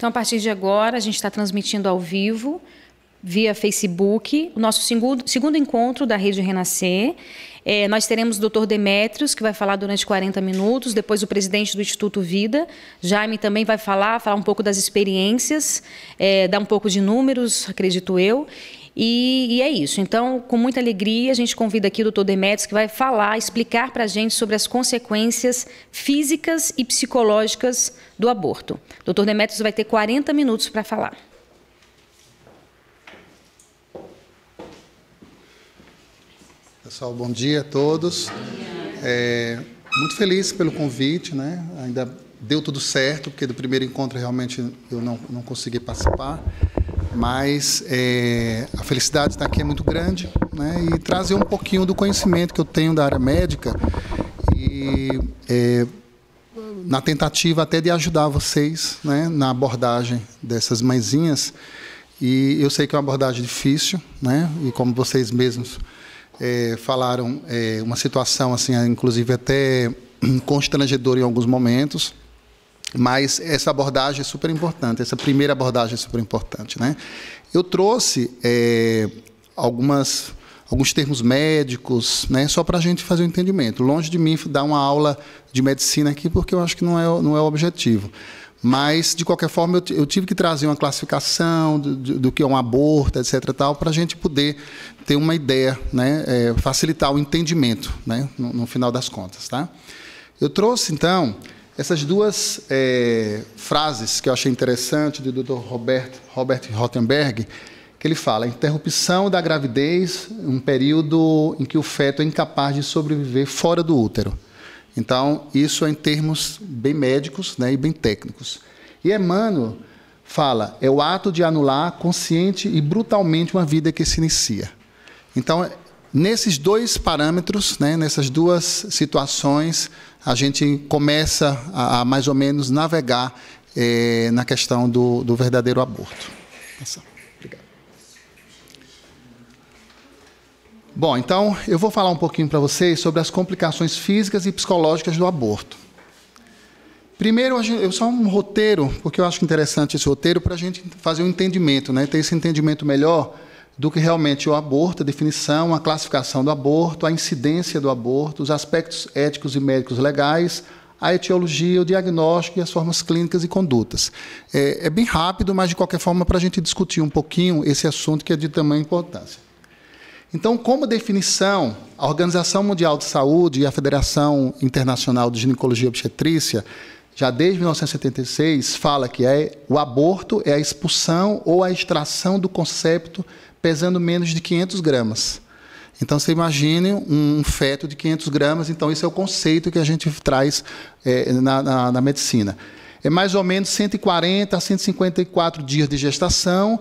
Então, a partir de agora, a gente está transmitindo ao vivo via Facebook, o nosso segundo, segundo encontro da Rede Renascer. É, nós teremos o doutor Demetrios, que vai falar durante 40 minutos, depois o presidente do Instituto Vida, Jaime também vai falar, falar um pouco das experiências, é, dar um pouco de números, acredito eu, e, e, é isso. Então, com muita alegria, a gente convida aqui o doutor Demetrios, que vai falar, explicar para a gente sobre as consequências físicas e psicológicas do aborto. doutor Demetrios vai ter 40 minutos para falar. Pessoal, bom dia a todos. É, muito feliz pelo convite, né? Ainda deu tudo certo, porque do primeiro encontro realmente eu não, não consegui participar. Mas é, a felicidade de tá estar aqui é muito grande né? e trazer um pouquinho do conhecimento que eu tenho da área médica e é, na tentativa até de ajudar vocês né? na abordagem dessas mãezinhas. E eu sei que é uma abordagem difícil, né? e como vocês mesmos é, falaram, é, uma situação assim, inclusive até constrangedora em alguns momentos mas essa abordagem é super importante, essa primeira abordagem é super importante. Né? Eu trouxe é, algumas, alguns termos médicos, né, só para a gente fazer o um entendimento. Longe de mim dar uma aula de medicina aqui, porque eu acho que não é, não é o objetivo. Mas, de qualquer forma, eu, eu tive que trazer uma classificação do, do, do que é um aborto, etc., para a gente poder ter uma ideia, né, é, facilitar o entendimento, né, no, no final das contas. Tá? Eu trouxe, então essas duas é, frases que eu achei interessante do Dr. Robert, Robert Rottenberg, que ele fala: interrupção da gravidez, um período em que o feto é incapaz de sobreviver fora do útero. Então, isso é em termos bem médicos né, e bem técnicos. E Emmanuel fala: é o ato de anular consciente e brutalmente uma vida que se inicia. Então, Nesses dois parâmetros, né, nessas duas situações, a gente começa a, a mais ou menos navegar eh, na questão do, do verdadeiro aborto. Bom, então eu vou falar um pouquinho para vocês sobre as complicações físicas e psicológicas do aborto. Primeiro, eu só um roteiro, porque eu acho interessante esse roteiro para a gente fazer um entendimento, né, ter esse entendimento melhor do que realmente o aborto, a definição, a classificação do aborto, a incidência do aborto, os aspectos éticos e médicos legais, a etiologia, o diagnóstico e as formas clínicas e condutas. É, é bem rápido, mas de qualquer forma, para a gente discutir um pouquinho esse assunto que é de tamanha importância. Então, como definição, a Organização Mundial de Saúde e a Federação Internacional de Ginecologia e Obstetrícia, já desde 1976, fala que é, o aborto é a expulsão ou a extração do concepto pesando menos de 500 gramas. Então, você imagine um feto de 500 gramas. Então, esse é o conceito que a gente traz é, na, na, na medicina. É mais ou menos 140 a 154 dias de gestação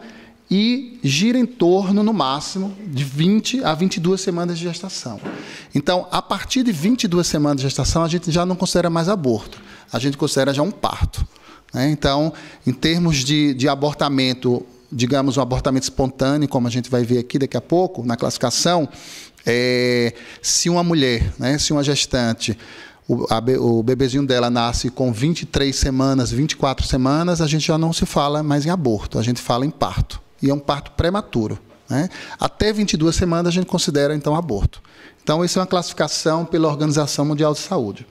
e gira em torno, no máximo, de 20 a 22 semanas de gestação. Então, a partir de 22 semanas de gestação, a gente já não considera mais aborto, a gente considera já um parto. Né? Então, em termos de, de abortamento digamos, um abortamento espontâneo, como a gente vai ver aqui daqui a pouco na classificação, é, se uma mulher, né, se uma gestante, o, a, o bebezinho dela nasce com 23 semanas, 24 semanas, a gente já não se fala mais em aborto, a gente fala em parto. E é um parto prematuro. Né? Até 22 semanas a gente considera, então, aborto. Então, isso é uma classificação pela Organização Mundial de Saúde.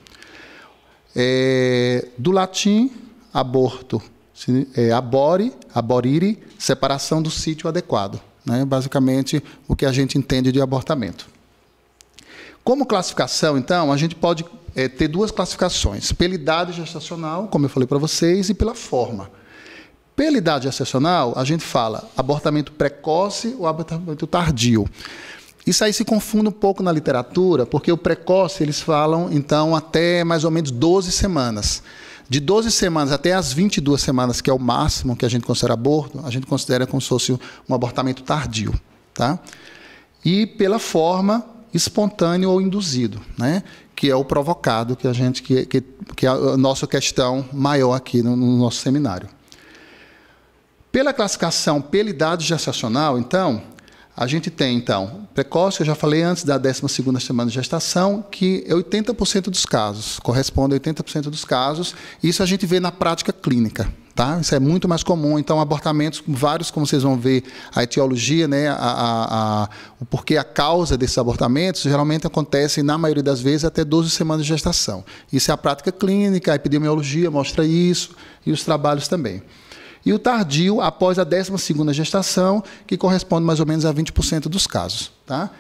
É, do latim, aborto é, abore, aborire, separação do sítio adequado. Né? Basicamente, o que a gente entende de abortamento. Como classificação, então, a gente pode é, ter duas classificações: pela idade gestacional, como eu falei para vocês, e pela forma. Pela idade gestacional, a gente fala abortamento precoce ou abortamento tardio. Isso aí se confunde um pouco na literatura, porque o precoce eles falam então até mais ou menos 12 semanas. De 12 semanas até as 22 semanas, que é o máximo que a gente considera aborto, a gente considera como se fosse um abortamento tardio. Tá? E pela forma espontâneo ou induzido, né? que é o provocado, que a gente que, que, que é a nossa questão maior aqui no, no nosso seminário. Pela classificação pela idade gestacional, então, a gente tem, então, precoce, eu já falei antes, da 12 semana de gestação, que 80% dos casos, corresponde a 80% dos casos. Isso a gente vê na prática clínica. Tá? Isso é muito mais comum. Então, abortamentos vários, como vocês vão ver, a etiologia, né, a, a, a, o porquê a causa desses abortamentos, geralmente acontecem, na maioria das vezes, até 12 semanas de gestação. Isso é a prática clínica, a epidemiologia mostra isso, e os trabalhos também e o tardio após a 12ª gestação, que corresponde mais ou menos a 20% dos casos. Tá?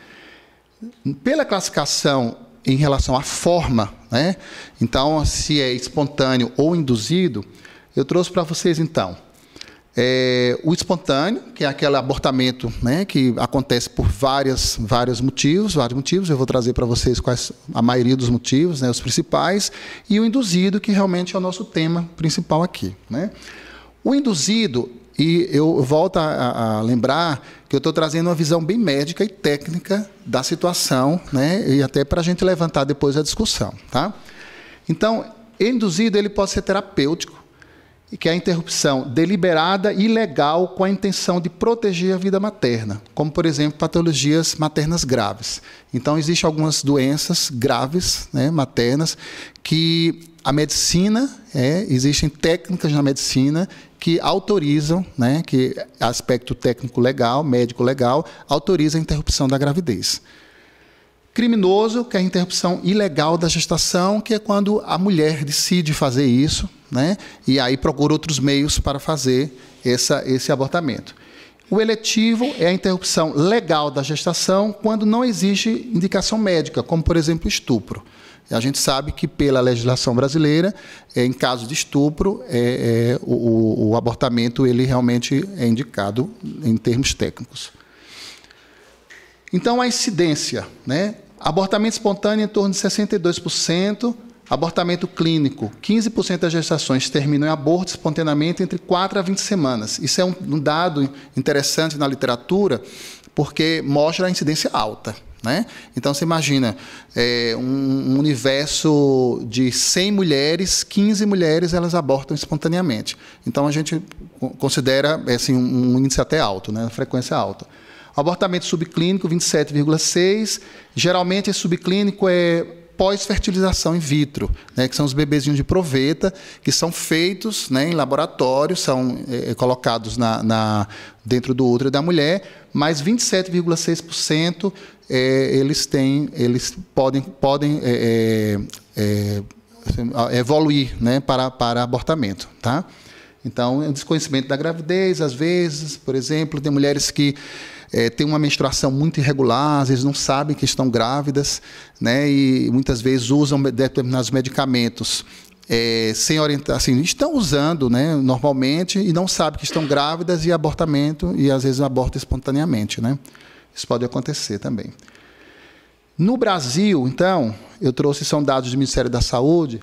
Pela classificação em relação à forma, né? então, se é espontâneo ou induzido, eu trouxe para vocês, então, é, o espontâneo, que é aquele abortamento né, que acontece por várias, vários motivos, vários motivos, eu vou trazer para vocês quais a maioria dos motivos, né, os principais, e o induzido, que realmente é o nosso tema principal aqui. Né? O induzido, e eu volto a, a lembrar que eu estou trazendo uma visão bem médica e técnica da situação, né? e até para a gente levantar depois a discussão. Tá? Então, induzido ele pode ser terapêutico, que é a interrupção deliberada e legal com a intenção de proteger a vida materna, como, por exemplo, patologias maternas graves. Então, existem algumas doenças graves, né, maternas, que a medicina, é, existem técnicas na medicina que autorizam, né, que aspecto técnico legal, médico legal, autoriza a interrupção da gravidez. Criminoso, que é a interrupção ilegal da gestação, que é quando a mulher decide fazer isso, né, e aí procura outros meios para fazer essa, esse abortamento. O eletivo é a interrupção legal da gestação quando não existe indicação médica, como, por exemplo, estupro. A gente sabe que, pela legislação brasileira, é, em caso de estupro, é, é, o, o, abortamento ele realmente é indicado em termos técnicos. Então, a incidência. Né? Abortamento espontâneo em torno de 62%, abortamento clínico, 15% das gestações terminam em aborto espontaneamente entre 4 a 20 semanas. Isso é um dado interessante na literatura, porque mostra a incidência alta. Né? Então você imagina é, um, universo de 100 mulheres, 15 mulheres elas abortam espontaneamente. Então a gente considera é, assim, um, um índice até alto, né? frequência alta. Abortamento subclínico 27,6. Geralmente esse subclínico é pós-fertilização in vitro, né, que são os bebezinhos de proveta, que são feitos né, em laboratório, são é, é colocados na, na, dentro do útero da mulher, mas 27,6% é, eles têm, eles podem, podem é, é, é assim, evoluir né, para, para abortamento. Tá? Então, é um desconhecimento da gravidez, às vezes, por exemplo, tem mulheres que é, têm uma menstruação muito irregular, às vezes não sabem que estão grávidas, né, e muitas vezes usam determinados medicamentos é, sem orientar, assim, estão usando, né, normalmente, e não sabem que estão grávidas e abortamento, e às vezes aborta espontaneamente, né? Isso pode acontecer também. No Brasil, então, eu trouxe, são dados do Ministério da Saúde,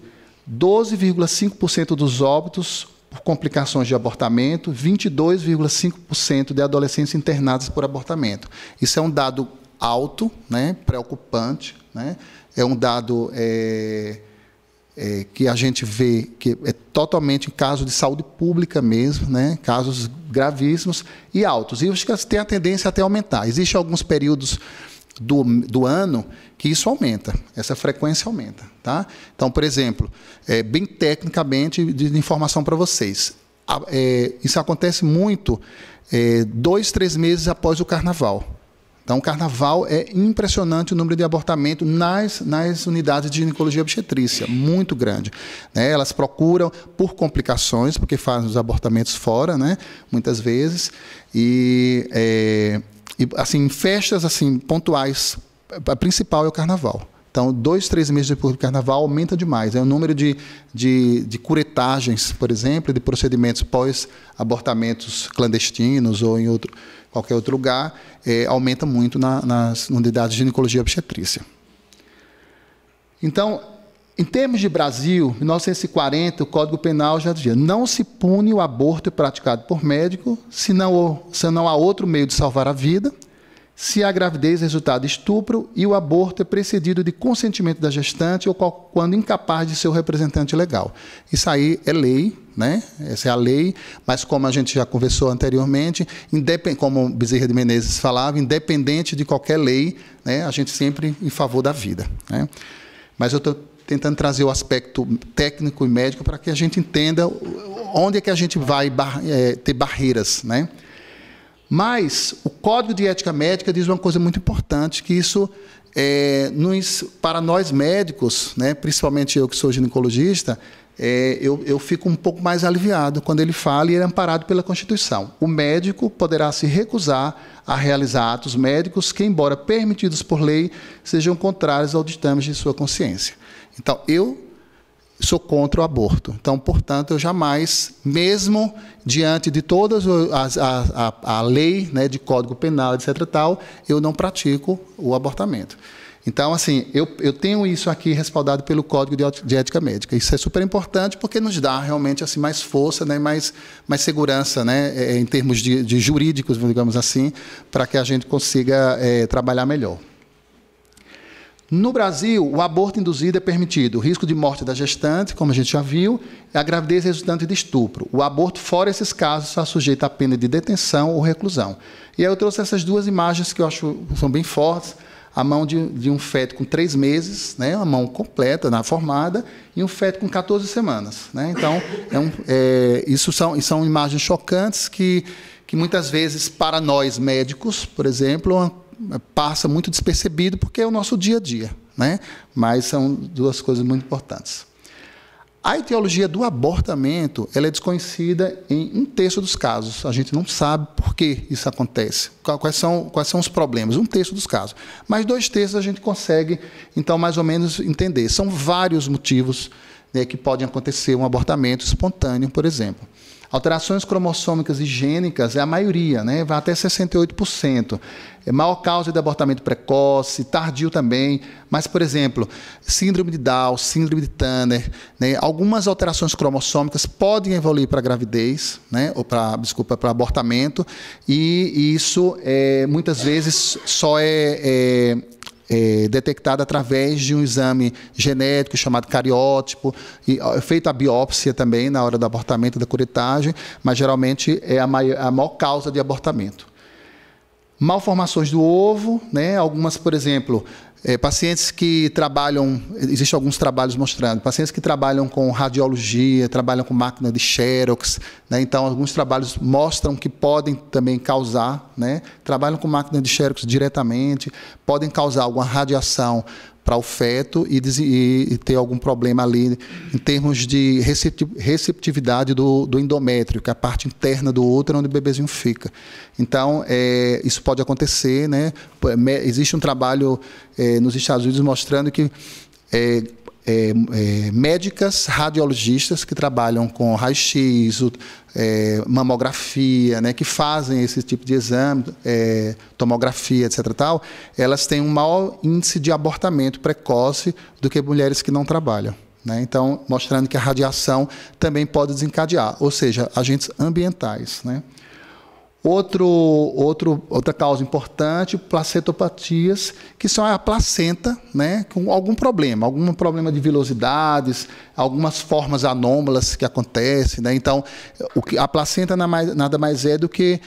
12,5% dos óbitos por complicações de abortamento, 22,5% de adolescentes internados por abortamento. Isso é um dado alto, né, preocupante, né? É um dado... É é, que a gente vê que é totalmente em caso de saúde pública mesmo, né? casos gravíssimos e altos. E os que têm a tendência até aumentar. Existem alguns períodos do, do ano que isso aumenta, essa frequência aumenta. Tá? Então, por exemplo, é, bem tecnicamente, de informação para vocês. A, é, isso acontece muito é, dois, três meses após o carnaval. Então, o carnaval é impressionante o número de abortamento nas, nas unidades de ginecologia obstetrícia, muito grande. Né? Elas procuram por complicações, porque fazem os abortamentos fora, né? muitas vezes. E, é, e assim, festas assim pontuais, a principal é o carnaval. Então, dois, três meses depois do carnaval aumenta demais. É o número de, de, de curetagens, por exemplo, de procedimentos pós-abortamentos clandestinos ou em outro, qualquer outro lugar, é, aumenta muito na, nas unidades de ginecologia obstetrícia. Então, em termos de Brasil, em 1940, o Código Penal já dizia: não se pune o aborto praticado por médico, se não há outro meio de salvar a vida, se a gravidez é resultado de estupro e o aborto é precedido de consentimento da gestante ou quando incapaz de seu representante legal. Isso aí é lei, né? Essa é a lei, mas como a gente já conversou anteriormente, como Bezerra de Menezes falava, independente de qualquer lei, né, a gente sempre em favor da vida. Né? Mas eu estou tentando trazer o aspecto técnico e médico para que a gente entenda onde é que a gente vai bar é, ter barreiras, né? Mas o Código de Ética Médica diz uma coisa muito importante, que isso é, nos, para nós médicos, né, principalmente eu que sou ginecologista, é, eu, eu, fico um pouco mais aliviado quando ele fala e ele é amparado pela Constituição. O médico poderá se recusar a realizar atos médicos que, embora permitidos por lei, sejam contrários ao ditame de sua consciência. Então, eu sou contra o aborto. Então, portanto, eu jamais, mesmo diante de toda a, a, a, lei né, de Código Penal, etc., tal, eu não pratico o abortamento. Então, assim, eu, eu tenho isso aqui respaldado pelo Código de, de Ética Médica. Isso é super importante porque nos dá realmente assim mais força, né, mais, mais segurança, né, é, é, em termos de, de jurídicos, digamos assim, para que a gente consiga é, trabalhar melhor. No Brasil, o aborto induzido é permitido. O risco de morte da gestante, como a gente já viu, é a gravidez resultante de estupro. O aborto, fora esses casos, está sujeito à pena de detenção ou reclusão. E aí eu trouxe essas duas imagens que eu acho que são bem fortes. A mão de, de um feto com três meses, né, a mão completa, na formada, e um feto com 14 semanas. Né? Então, é um, é, isso são, são imagens chocantes que, que muitas vezes, para nós médicos, por exemplo, passa muito despercebido porque é o nosso dia a dia, né? Mas são duas coisas muito importantes. A etiologia do abortamento ela é desconhecida em um terço dos casos. A gente não sabe por que isso acontece, quais são, quais são os problemas. Um terço dos casos. Mas dois terços a gente consegue, então, mais ou menos entender. São vários motivos né, que podem acontecer um abortamento espontâneo, por exemplo. Alterações cromossômicas e gênicas é a maioria, né? vai até 68%. É maior causa de abortamento precoce, tardio também, mas, por exemplo, síndrome de Down, síndrome de Turner, né? algumas alterações cromossômicas podem evoluir para gravidez, né? ou para, desculpa, para abortamento, e isso é, muitas vezes só é, é é, através de um exame genético chamado cariótipo, e, é feita a biópsia também na hora do abortamento, da curetagem, mas geralmente é a maior, a maior causa de abortamento malformações do ovo, né? Algumas, por exemplo, é, pacientes que trabalham, existem alguns trabalhos mostrando, pacientes que trabalham com radiologia, trabalham com máquina de xerox, né? então alguns trabalhos mostram que podem também causar, né? trabalham com máquina de xerox diretamente, podem causar alguma radiação para o feto e, e, ter algum problema ali em termos de receptividade do, do, endométrio, que é a parte interna do útero onde o bebezinho fica. Então, é, isso pode acontecer. Né? Existe um trabalho é, nos Estados Unidos mostrando que é, é, é, médicas radiologistas que trabalham com raio-x, é, mamografia, né, que fazem esse tipo de exame, é, tomografia, etc. Tal, elas têm um maior índice de abortamento precoce do que mulheres que não trabalham. Né? Então, mostrando que a radiação também pode desencadear, ou seja, agentes ambientais. Né? Outro, outro, outra causa importante, placentopatias, que são a placenta né, com algum problema, algum problema de vilosidades, algumas formas anômalas que acontecem. Né? Então, o que, a placenta nada mais, nada mais é do que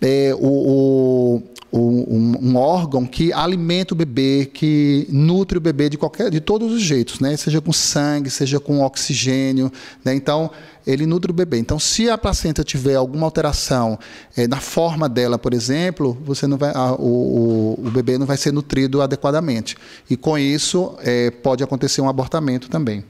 é, o, o um, um, órgão que alimenta o bebê, que nutre o bebê de qualquer, de todos os jeitos, né? Seja com sangue, seja com oxigênio, né? Então ele nutre o bebê. Então, se a placenta tiver alguma alteração é, na forma dela, por exemplo, você não vai, a, o, o, o, bebê não vai ser nutrido adequadamente. E com isso é, pode acontecer um abortamento também.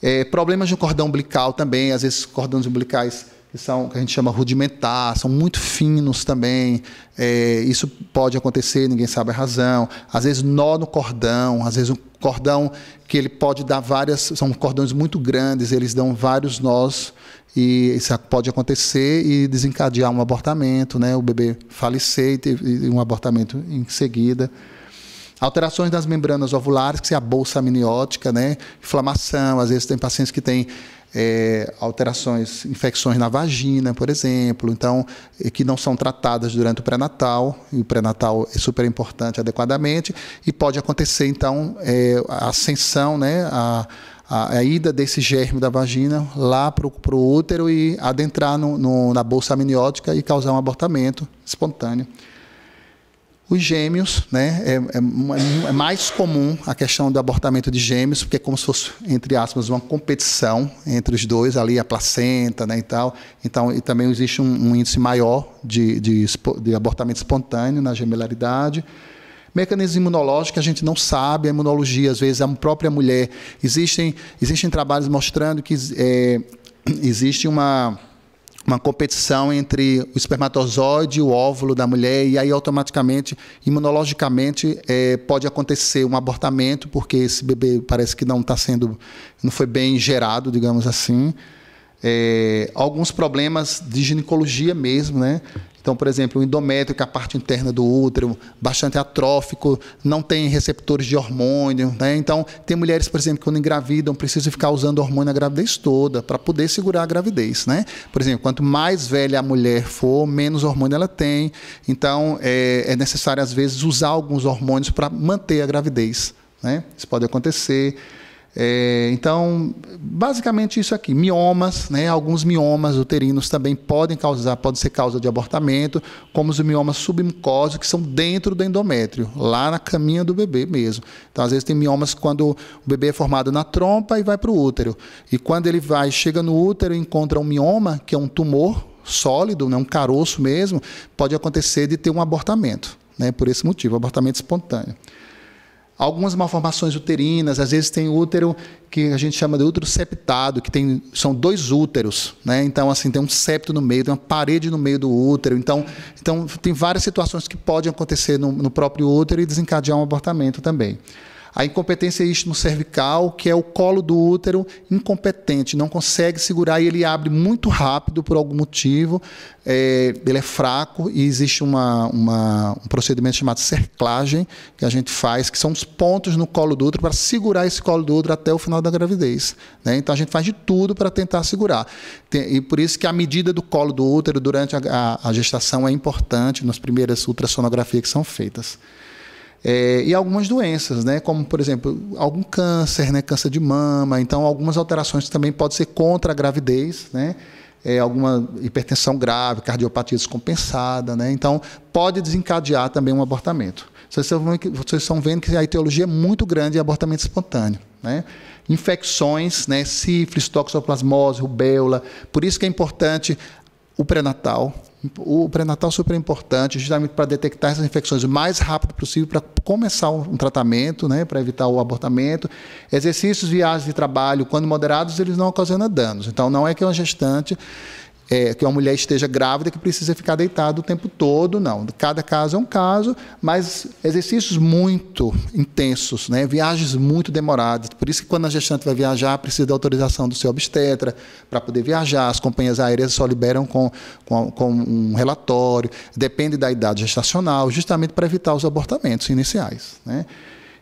É, problemas de cordão umbilical também, às vezes cordões umbilicais que são que a gente chama rudimentar, são muito finos também. É, isso pode acontecer, ninguém sabe a razão. Às vezes nó no cordão, às vezes um cordão que ele pode dar várias, são cordões muito grandes, eles dão vários nós e isso pode acontecer e desencadear um abortamento, né? O bebê falecer e ter um abortamento em seguida. Alterações das membranas ovulares, que é a bolsa amniótica, né? Inflamação, às vezes tem pacientes que têm é, alterações, infecções na vagina, por exemplo, então que não são tratadas durante o pré-natal, e o pré-natal é super importante adequadamente, e pode acontecer então é, a ascensão, né, a, a, a, ida desse germe da vagina lá para o útero e adentrar no, no, na bolsa amniótica e causar um abortamento espontâneo. Os gêmeos, né? É, é, é, mais comum a questão do abortamento de gêmeos, porque é como se fosse, entre aspas, uma competição entre os dois, ali a placenta né, e tal. Então, e também existe um, um índice maior de, de, de abortamento espontâneo na gemelaridade. Mecanismo imunológico que a gente não sabe, a imunologia, às vezes, a própria mulher. Existem, existem trabalhos mostrando que é, existe uma uma competição entre o espermatozoide, o óvulo da mulher, e aí automaticamente, imunologicamente, é, pode acontecer um abortamento, porque esse bebê parece que não está sendo, não foi bem gerado, digamos assim. É, alguns problemas de ginecologia mesmo, né? Então, por exemplo, o endométrio, que é a parte interna do útero, bastante atrófico, não tem receptores de hormônio. Né? Então, tem mulheres, por exemplo, que quando engravidam, precisam ficar usando hormônio a gravidez toda para poder segurar a gravidez. Né? Por exemplo, quanto mais velha a mulher for, menos hormônio ela tem. Então, é, é necessário, às vezes, usar alguns hormônios para manter a gravidez. Né? Isso pode acontecer. É, então, basicamente isso aqui. Miomas, né? Alguns miomas uterinos também podem causar, pode ser causa de abortamento, como os miomas submucosos que são dentro do endométrio, lá na caminha do bebê mesmo. Então, às vezes tem miomas quando o bebê é formado na trompa e vai para o útero. E quando ele vai, chega no útero e encontra um mioma, que é um tumor sólido, né? um caroço mesmo, pode acontecer de ter um abortamento, né? Por esse motivo, abortamento espontâneo algumas malformações uterinas, às vezes tem útero que a gente chama de útero septado, que tem, são dois úteros, né? Então, assim, tem um septo no meio, tem uma parede no meio do útero. Então, então tem várias situações que podem acontecer no, no próprio útero e desencadear um abortamento também. A incompetência istmo-cervical, que é o colo do útero incompetente, não consegue segurar e ele abre muito rápido por algum motivo, é, ele é fraco e existe uma, uma, um procedimento chamado cerclagem que a gente faz, que são os pontos no colo do útero para segurar esse colo do útero até o final da gravidez. Né? Então a gente faz de tudo para tentar segurar. Tem, e por isso que a medida do colo do útero durante a, a, a gestação é importante nas primeiras ultrassonografias que são feitas. É, e algumas doenças, né? como, por exemplo, algum câncer, né? câncer de mama, então algumas alterações que também podem ser contra a gravidez, né? É, alguma hipertensão grave, cardiopatia descompensada, né? então pode desencadear também um abortamento. Vocês estão, vendo que a etiologia é muito grande de abortamento espontâneo. Né? Infecções, né? sífilis, toxoplasmose, rubéola. Por isso que é importante o pré-natal. O pré-natal é super importante, justamente para detectar essas infecções o mais rápido possível, para começar um tratamento, né, para evitar o abortamento. Exercícios, viagens de trabalho, quando moderados, eles não ocasionam danos. Então, não é que é uma gestante é, que uma mulher esteja grávida que precisa ficar deitada o tempo todo, não. Cada caso é um caso, mas exercícios muito intensos, né? viagens muito demoradas. Por isso que quando a gestante vai viajar, precisa da autorização do seu obstetra para poder viajar. As companhias aéreas só liberam com, com, com um relatório, depende da idade gestacional, justamente para evitar os abortamentos iniciais. Né?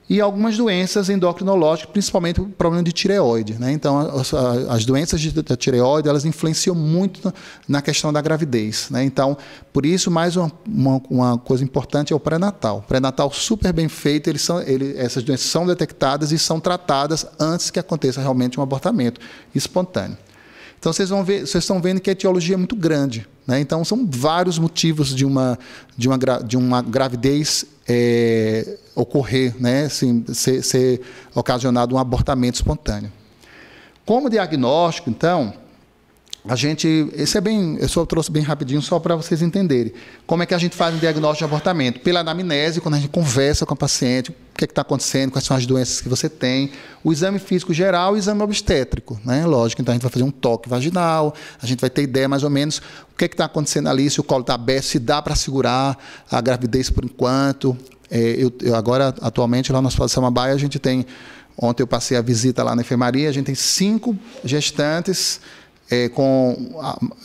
e algumas doenças endocrinológicas, principalmente o problema de tireoide. Né? Então, as, as doenças de, da tireoide elas influenciam muito na questão da gravidez. Né? Então, por isso, mais uma, uma, uma coisa importante é o pré-natal. Pré-natal super bem feito, eles são, ele, essas doenças são detectadas e são tratadas antes que aconteça realmente um abortamento espontâneo. Então vocês vão ver, vocês estão vendo que a etiologia é muito grande, né? Então são vários motivos de uma de uma, de uma gravidez é, ocorrer, né? Assim, ser, ser ocasionado um abortamento espontâneo. Como diagnóstico, então, a gente, esse é bem, eu só trouxe bem rapidinho só para vocês entenderem como é que a gente faz um diagnóstico de abortamento. Pela anamnese, quando a gente conversa com a paciente, o que é está acontecendo, quais são as doenças que você tem, o exame físico geral, o exame obstétrico, né? Lógico, então a gente vai fazer um toque vaginal, a gente vai ter ideia mais ou menos o que é está acontecendo ali, se o colo está aberto, se dá para segurar a gravidez por enquanto. É, eu, eu, agora atualmente lá na Hospital de Samambaia a gente tem, ontem eu passei a visita lá na enfermaria, a gente tem cinco gestantes é, com,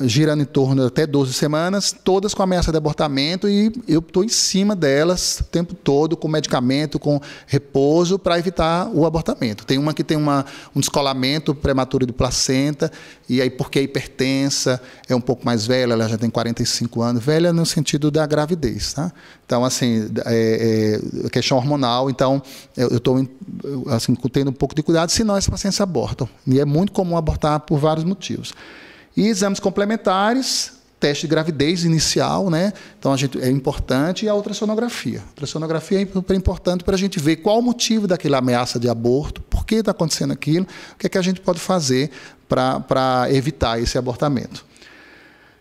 girando em torno de até 12 semanas, todas com ameaça de abortamento, e eu estou em cima delas o tempo todo, com medicamento, com repouso, para evitar o abortamento. Tem uma que tem uma, um descolamento prematuro de placenta, e aí porque é hipertensa, é um pouco mais velha, ela já tem 45 anos, velha no sentido da gravidez. Tá? Então, assim, é, é, é questão hormonal, então eu estou assim, tendo um pouco de cuidado, senão essas pacientes abortam. E é muito comum abortar por vários motivos. E exames complementares, teste de gravidez inicial, né? Então a gente é importante e a ultrassonografia. A ultrassonografia é super importante para a gente ver qual o motivo daquela ameaça de aborto, por que está acontecendo aquilo, o que é que a gente pode fazer para evitar esse abortamento.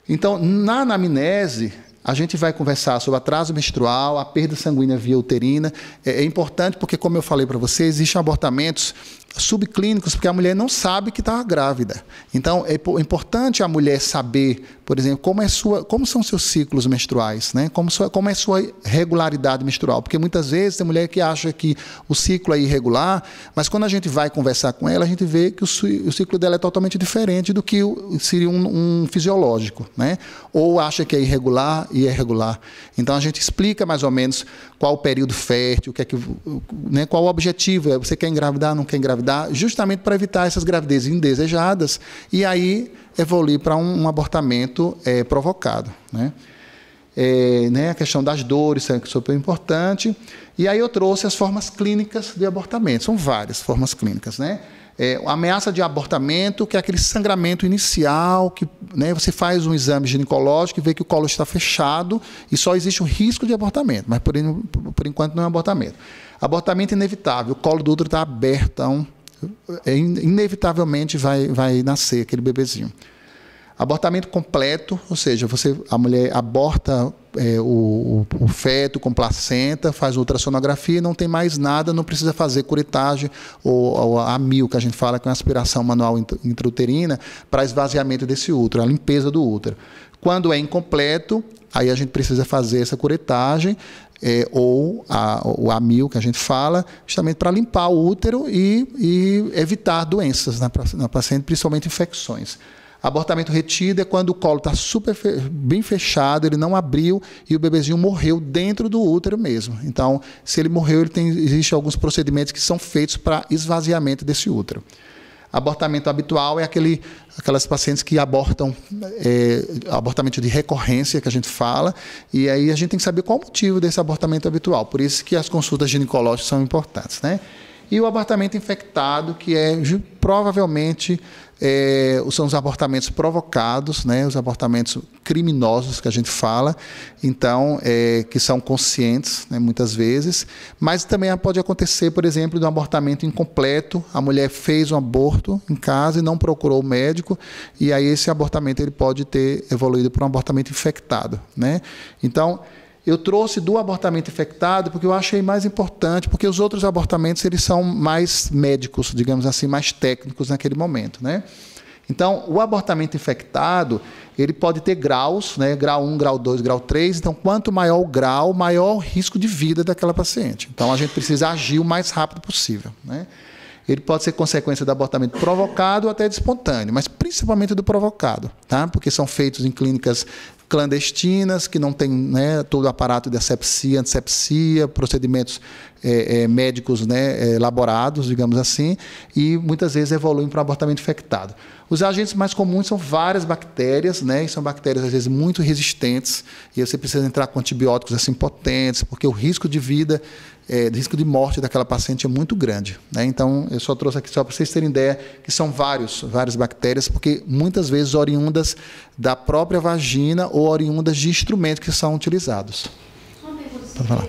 Então, na anamnese, a gente vai conversar sobre atraso menstrual, a perda sanguínea via uterina. É, é importante porque, como eu falei para você, existem abortamentos subclínicos porque a mulher não sabe que está grávida. Então, é, é importante a mulher saber por exemplo, como, é sua, como são seus ciclos menstruais, né? Como, sua, como é sua regularidade menstrual? Porque muitas vezes tem mulher que acha que o ciclo é irregular, mas quando a gente vai conversar com ela, a gente vê que o, o ciclo dela é totalmente diferente do que o, seria um, um, fisiológico, né? Ou acha que é irregular e é regular. Então a gente explica mais ou menos qual o período fértil, o que é que, né? Qual o objetivo? É, você quer engravidar? Não quer engravidar? Justamente para evitar essas gravidezes indesejadas. E aí evoluir para um, um, abortamento é, provocado. Né? É, né, a questão das dores é super importante. E aí eu trouxe as formas clínicas de abortamento. São várias formas clínicas, né? É, ameaça de abortamento, que é aquele sangramento inicial, que né, você faz um exame ginecológico e vê que o colo está fechado e só existe um risco de abortamento, mas por, por enquanto não é um abortamento. Abortamento inevitável, o colo do útero está aberto, então é inevitavelmente vai, vai nascer aquele bebezinho. Abortamento completo, ou seja, você, a mulher aborta é, o, o, feto com placenta, faz ultrassonografia, não tem mais nada, não precisa fazer curetagem ou, ou a mil que a gente fala, com é aspiração manual intrauterina, para esvaziamento desse útero, a limpeza do útero. Quando é incompleto, aí a gente precisa fazer essa curetagem é, ou a, o amil que a gente fala, justamente para limpar o útero e, e evitar doenças na, na, paciente, principalmente infecções. Abortamento retido é quando o colo está super bem fechado, ele não abriu e o bebezinho morreu dentro do útero mesmo. Então, se ele morreu, ele tem, existe alguns procedimentos que são feitos para esvaziamento desse útero. Abortamento habitual é aquele, aquelas pacientes que abortam, é, abortamento de recorrência que a gente fala, e aí a gente tem que saber qual o motivo desse abortamento habitual. Por isso que as consultas ginecológicas são importantes, né? E o abortamento infectado, que é provavelmente é, são os abortamentos provocados, né, os abortamentos criminosos que a gente fala, então é, que são conscientes, né, muitas vezes, mas também pode acontecer, por exemplo, de um abortamento incompleto, a mulher fez um aborto em casa e não procurou o médico, e aí esse abortamento ele pode ter evoluído para um abortamento infectado, né? Então eu trouxe do abortamento infectado porque eu achei mais importante, porque os outros abortamentos eles são mais médicos, digamos assim, mais técnicos naquele momento, né? Então, o abortamento infectado, ele pode ter graus, né? grau 1, grau 2, grau 3. Então, quanto maior o grau, maior o risco de vida daquela paciente. Então, a gente precisa agir o mais rápido possível. Né? Ele pode ser consequência do abortamento provocado ou até de espontâneo, mas principalmente do provocado, tá? porque são feitos em clínicas clandestinas, que não tem né, todo o aparato de asepsia, antisepsia, procedimentos é, é, médicos né, é, elaborados, digamos assim, e muitas vezes evoluem para abortamento infectado. Os agentes mais comuns são várias bactérias, né, e são bactérias às vezes muito resistentes, e você precisa entrar com antibióticos assim potentes, porque o risco de vida é, de risco de morte daquela paciente é muito grande. Né? Então, eu só trouxe aqui só para vocês terem ideia que são vários, várias bactérias, porque muitas vezes oriundas da própria vagina ou oriundas de instrumentos que são utilizados. uma pergunta, Pode falar.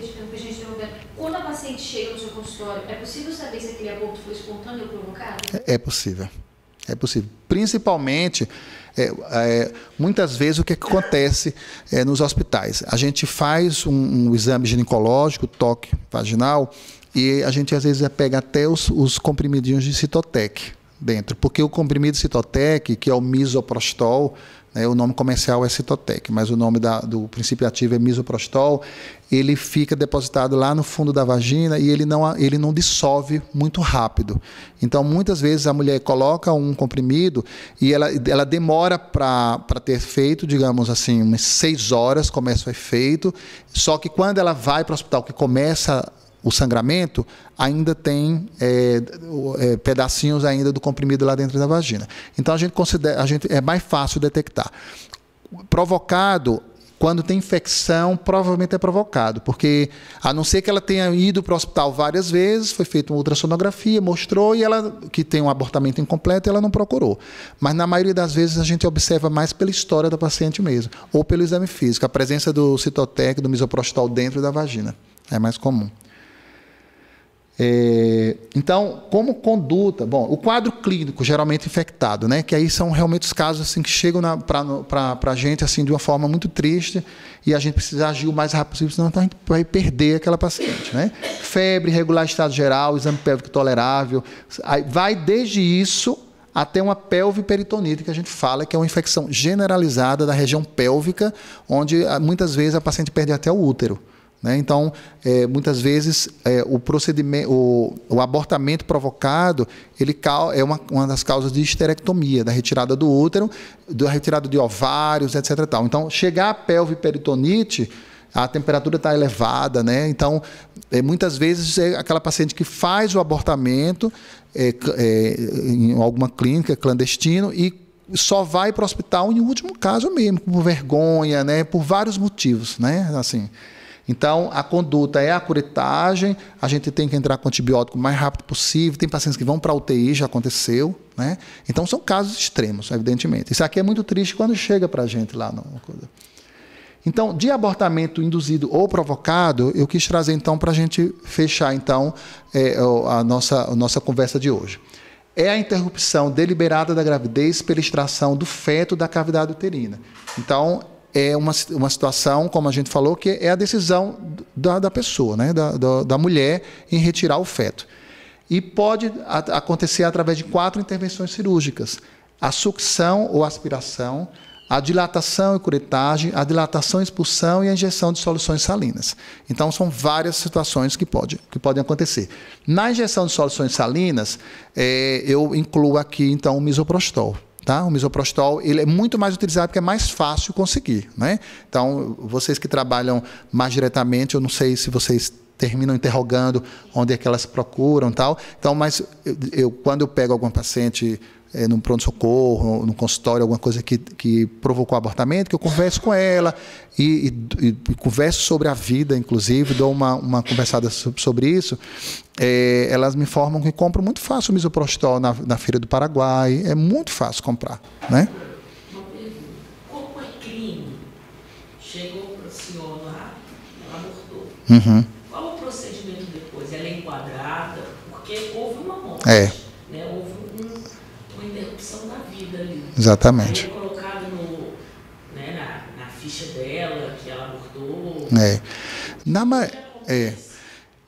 Quando a paciente chega no seu consultório, é possível saber se aquele aborto foi espontâneo ou provocado? É, é possível. É possível. Principalmente é, é, muitas vezes o é que acontece é, nos hospitais? A gente faz um, um exame ginecológico, toque vaginal, e a gente às vezes pega até os, os comprimidinhos de citotec dentro, porque o comprimido Citotec, que é o misoprostol, né, o nome comercial é Citotec, mas o nome da, do princípio ativo é misoprostol, ele fica depositado lá no fundo da vagina e ele não, ele não dissolve muito rápido. Então, muitas vezes a mulher coloca um comprimido e ela, ela demora para ter feito, digamos assim, umas seis horas começa o efeito, só que quando ela vai para o hospital, que começa o sangramento, ainda tem é, é, pedacinhos ainda do comprimido lá dentro da vagina. Então a gente considera, a gente é mais fácil detectar. Provocado quando tem infecção, provavelmente é provocado, porque a não ser que ela tenha ido para o hospital várias vezes, foi feita uma ultrassonografia, mostrou e ela que tem um abortamento incompleto, ela não procurou. Mas na maioria das vezes a gente observa mais pela história da paciente mesmo, ou pelo exame físico, a presença do citotec, do misoprostol dentro da vagina. É mais comum. É, então, como conduta, bom, o quadro clínico geralmente infectado, né, que aí são realmente os casos assim que chegam para a gente assim de uma forma muito triste e a gente precisa agir o mais rápido possível, senão a gente vai perder aquela paciente, né? Febre, regular estado geral, exame pélvico tolerável, vai desde isso até uma pelve peritonite, que a gente fala que é uma infecção generalizada da região pélvica, onde ah, muitas vezes a paciente perde até o útero. Né? Então, é, muitas vezes é, o procedimento, o, o, abortamento provocado, ele é uma, uma das causas de histerectomia, da retirada do útero, da retirada de ovários, etc. Tal. Então, chegar à pelve peritonite a temperatura está elevada, né? Então, é, muitas vezes é aquela paciente que faz o abortamento é, é, em alguma clínica clandestino e só vai para o hospital em último caso mesmo, por vergonha, né? Por vários motivos, né? Assim. Então, a conduta é a curetagem, a gente tem que entrar com antibiótico o mais rápido possível. Tem pacientes que vão para UTI, já aconteceu. Né? Então, são casos extremos, evidentemente. Isso aqui é muito triste quando chega para a gente lá. No... Então, de abortamento induzido ou provocado, eu quis trazer então para a gente fechar então é, a, nossa, a nossa conversa de hoje. É a interrupção deliberada da gravidez pela extração do feto da cavidade uterina. Então, é uma, uma situação, como a gente falou, que é a decisão da, da pessoa, né? da, da, da mulher, em retirar o feto. E pode acontecer através de quatro intervenções cirúrgicas: a sucção ou aspiração, a dilatação e curetagem, a dilatação e expulsão e a injeção de soluções salinas. Então, são várias situações que, pode, que podem acontecer. Na injeção de soluções salinas, é, eu incluo aqui, então, o misoprostol. Tá? O misoprostol ele é muito mais utilizado porque é mais fácil conseguir. Né? Então, vocês que trabalham mais diretamente, eu não sei se vocês terminam interrogando onde é que elas procuram tal. Então, mas eu, eu quando eu pego algum paciente é, num pronto-socorro, num consultório, alguma coisa que, que provocou abortamento, que eu converso com ela e, e, e converso sobre a vida, inclusive, dou uma, uma conversada sobre isso. É, elas me informam que compram muito fácil o misoprostol na, na Feira do Paraguai, é muito fácil comprar, né? Como Chegou para a senhora lá, ela abortou. Uhum. Qual o procedimento depois? Ela é enquadrada? Porque houve uma morte. É. Exatamente. No, né, na, na, ficha dela que ela abordou. É. Na, é.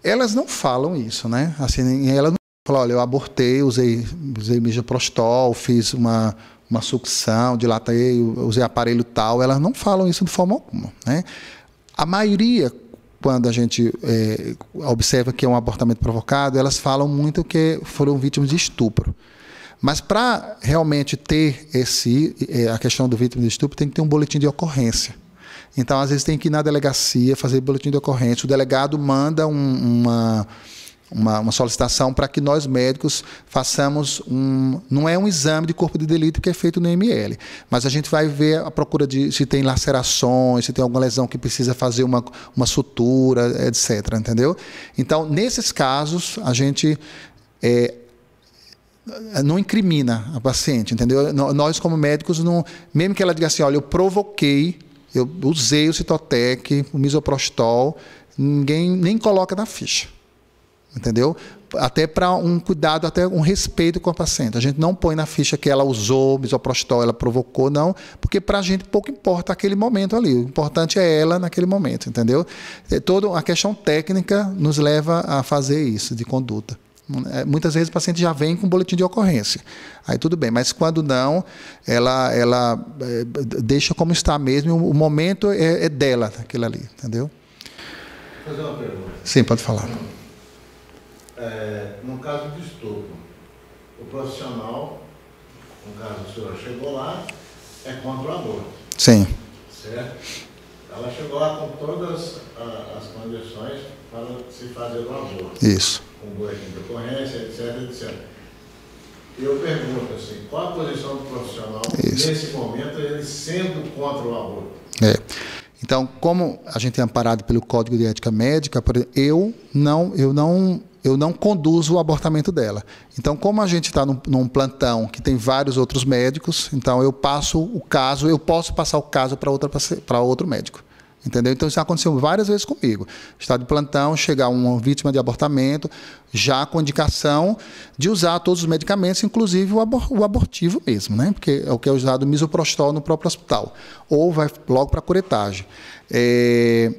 Elas não falam isso, né? Assim, ela não fala, olha, eu abortei, usei, usei misoprostol, fiz uma, uma sucção, dilatei, usei aparelho tal. Elas não falam isso de forma alguma, né? A maioria, quando a gente é, observa que é um abortamento provocado, elas falam muito que foram vítimas de estupro. Mas para realmente ter esse, eh, a questão do vítima de estupro, tem que ter um boletim de ocorrência. Então, às vezes, tem que ir na delegacia fazer boletim de ocorrência. O delegado manda um, uma, uma, uma, solicitação para que nós médicos façamos um. Não é um exame de corpo de delito que é feito no ML, mas a gente vai ver a procura de se tem lacerações, se tem alguma lesão que precisa fazer uma, uma sutura, etc. Entendeu? Então, nesses casos, a gente. É, não incrimina a paciente, entendeu? Nós, como médicos, não, mesmo que ela diga assim, olha, eu provoquei, eu usei o Citotec, o misoprostol, ninguém nem coloca na ficha, entendeu? Até para um cuidado, até um respeito com a paciente. A gente não põe na ficha que ela usou misoprostol, ela provocou, não, porque para a gente pouco importa aquele momento ali. O importante é ela naquele momento, entendeu? É Toda a questão técnica nos leva a fazer isso de conduta. É, muitas vezes o paciente já vem com um boletim de ocorrência. Aí tudo bem, mas quando não, ela, ela é, deixa como está mesmo, o momento é, é dela, aquilo ali, entendeu? Vou fazer uma pergunta. Sim, pode falar. É, no caso de estupro, o profissional, no caso do senhor, chegou lá, é contra o aborto. Sim. Certo? Ela chegou lá com todas as condições para se fazer o aborto. Isso. Com boas de ocorrência, etc, etc. Eu pergunto assim, qual a posição do profissional Isso. nesse momento, ele sendo contra o aborto? É. Então, como a gente é amparado pelo Código de Ética Médica, eu não, eu não eu não conduzo o abortamento dela. Então, como a gente está num, num, plantão que tem vários outros médicos, então eu passo o caso, eu posso passar o caso para outro médico. Entendeu? Então isso aconteceu várias vezes comigo. Estar de plantão, chegar uma vítima de abortamento, já com indicação de usar todos os medicamentos, inclusive o, abor o abortivo mesmo, né? Porque é o que é usado misoprostol no próprio hospital. Ou vai logo para a curetagem. É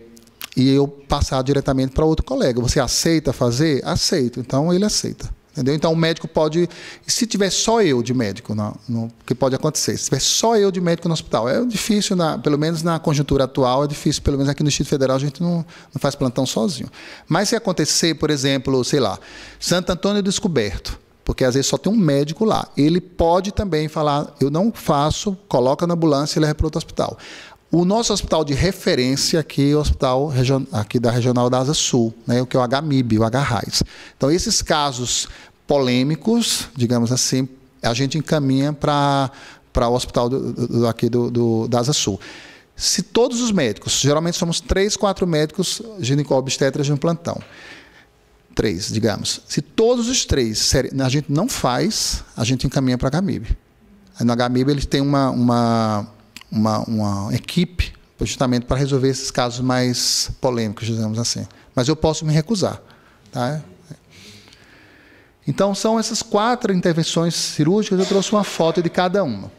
e eu passar diretamente para outro colega. Você aceita fazer? Aceito. Então ele aceita. Entendeu? Então o médico pode. Se tiver só eu de médico, não, não, que pode acontecer, se tiver só eu de médico no hospital, é difícil, na, pelo menos na conjuntura atual, é difícil, pelo menos aqui no Distrito Federal, a gente não, não faz plantão sozinho. Mas se acontecer, por exemplo, sei lá, Santo Antônio Descoberto, porque às vezes só tem um médico lá, ele pode também falar: eu não faço, coloca na ambulância e leva é para outro hospital. O nosso hospital de referência aqui é o hospital aqui da Regional da Asa Sul, né, o que é o HMIB, o HRAIS. Então, esses casos polêmicos, digamos assim, a gente encaminha para o hospital do, do, aqui do, do, da Asa Sul. Se todos os médicos, geralmente somos três, quatro médicos gineco-obstetras de um plantão, três, digamos. Se todos os três a gente não faz, a gente encaminha para a HMIB. no HMIB eles têm uma, uma uma, uma equipe justamente para resolver esses casos mais polêmicos, digamos assim. Mas eu posso me recusar. Tá? Então, são essas quatro intervenções cirúrgicas, eu trouxe uma foto de cada uma.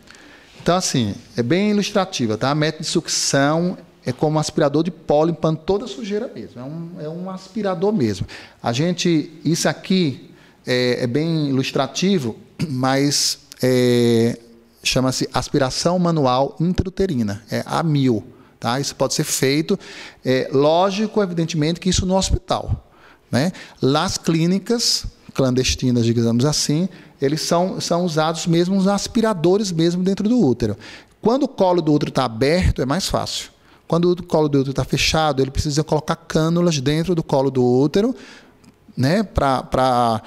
Então, assim, é bem ilustrativa, tá? A método de sucção é como um aspirador de pó, limpando toda a sujeira mesmo. É um, é um aspirador mesmo. A gente, isso aqui é, é bem ilustrativo, mas é, chama-se aspiração manual intrauterina, é a mil. Tá? Isso pode ser feito, é, lógico, evidentemente, que isso no hospital. Né? Las clínicas clandestinas, digamos assim, eles são, são usados mesmo os aspiradores mesmo dentro do útero. Quando o colo do útero está aberto, é mais fácil. Quando o colo do útero está fechado, ele precisa colocar cânulas dentro do colo do útero, né, para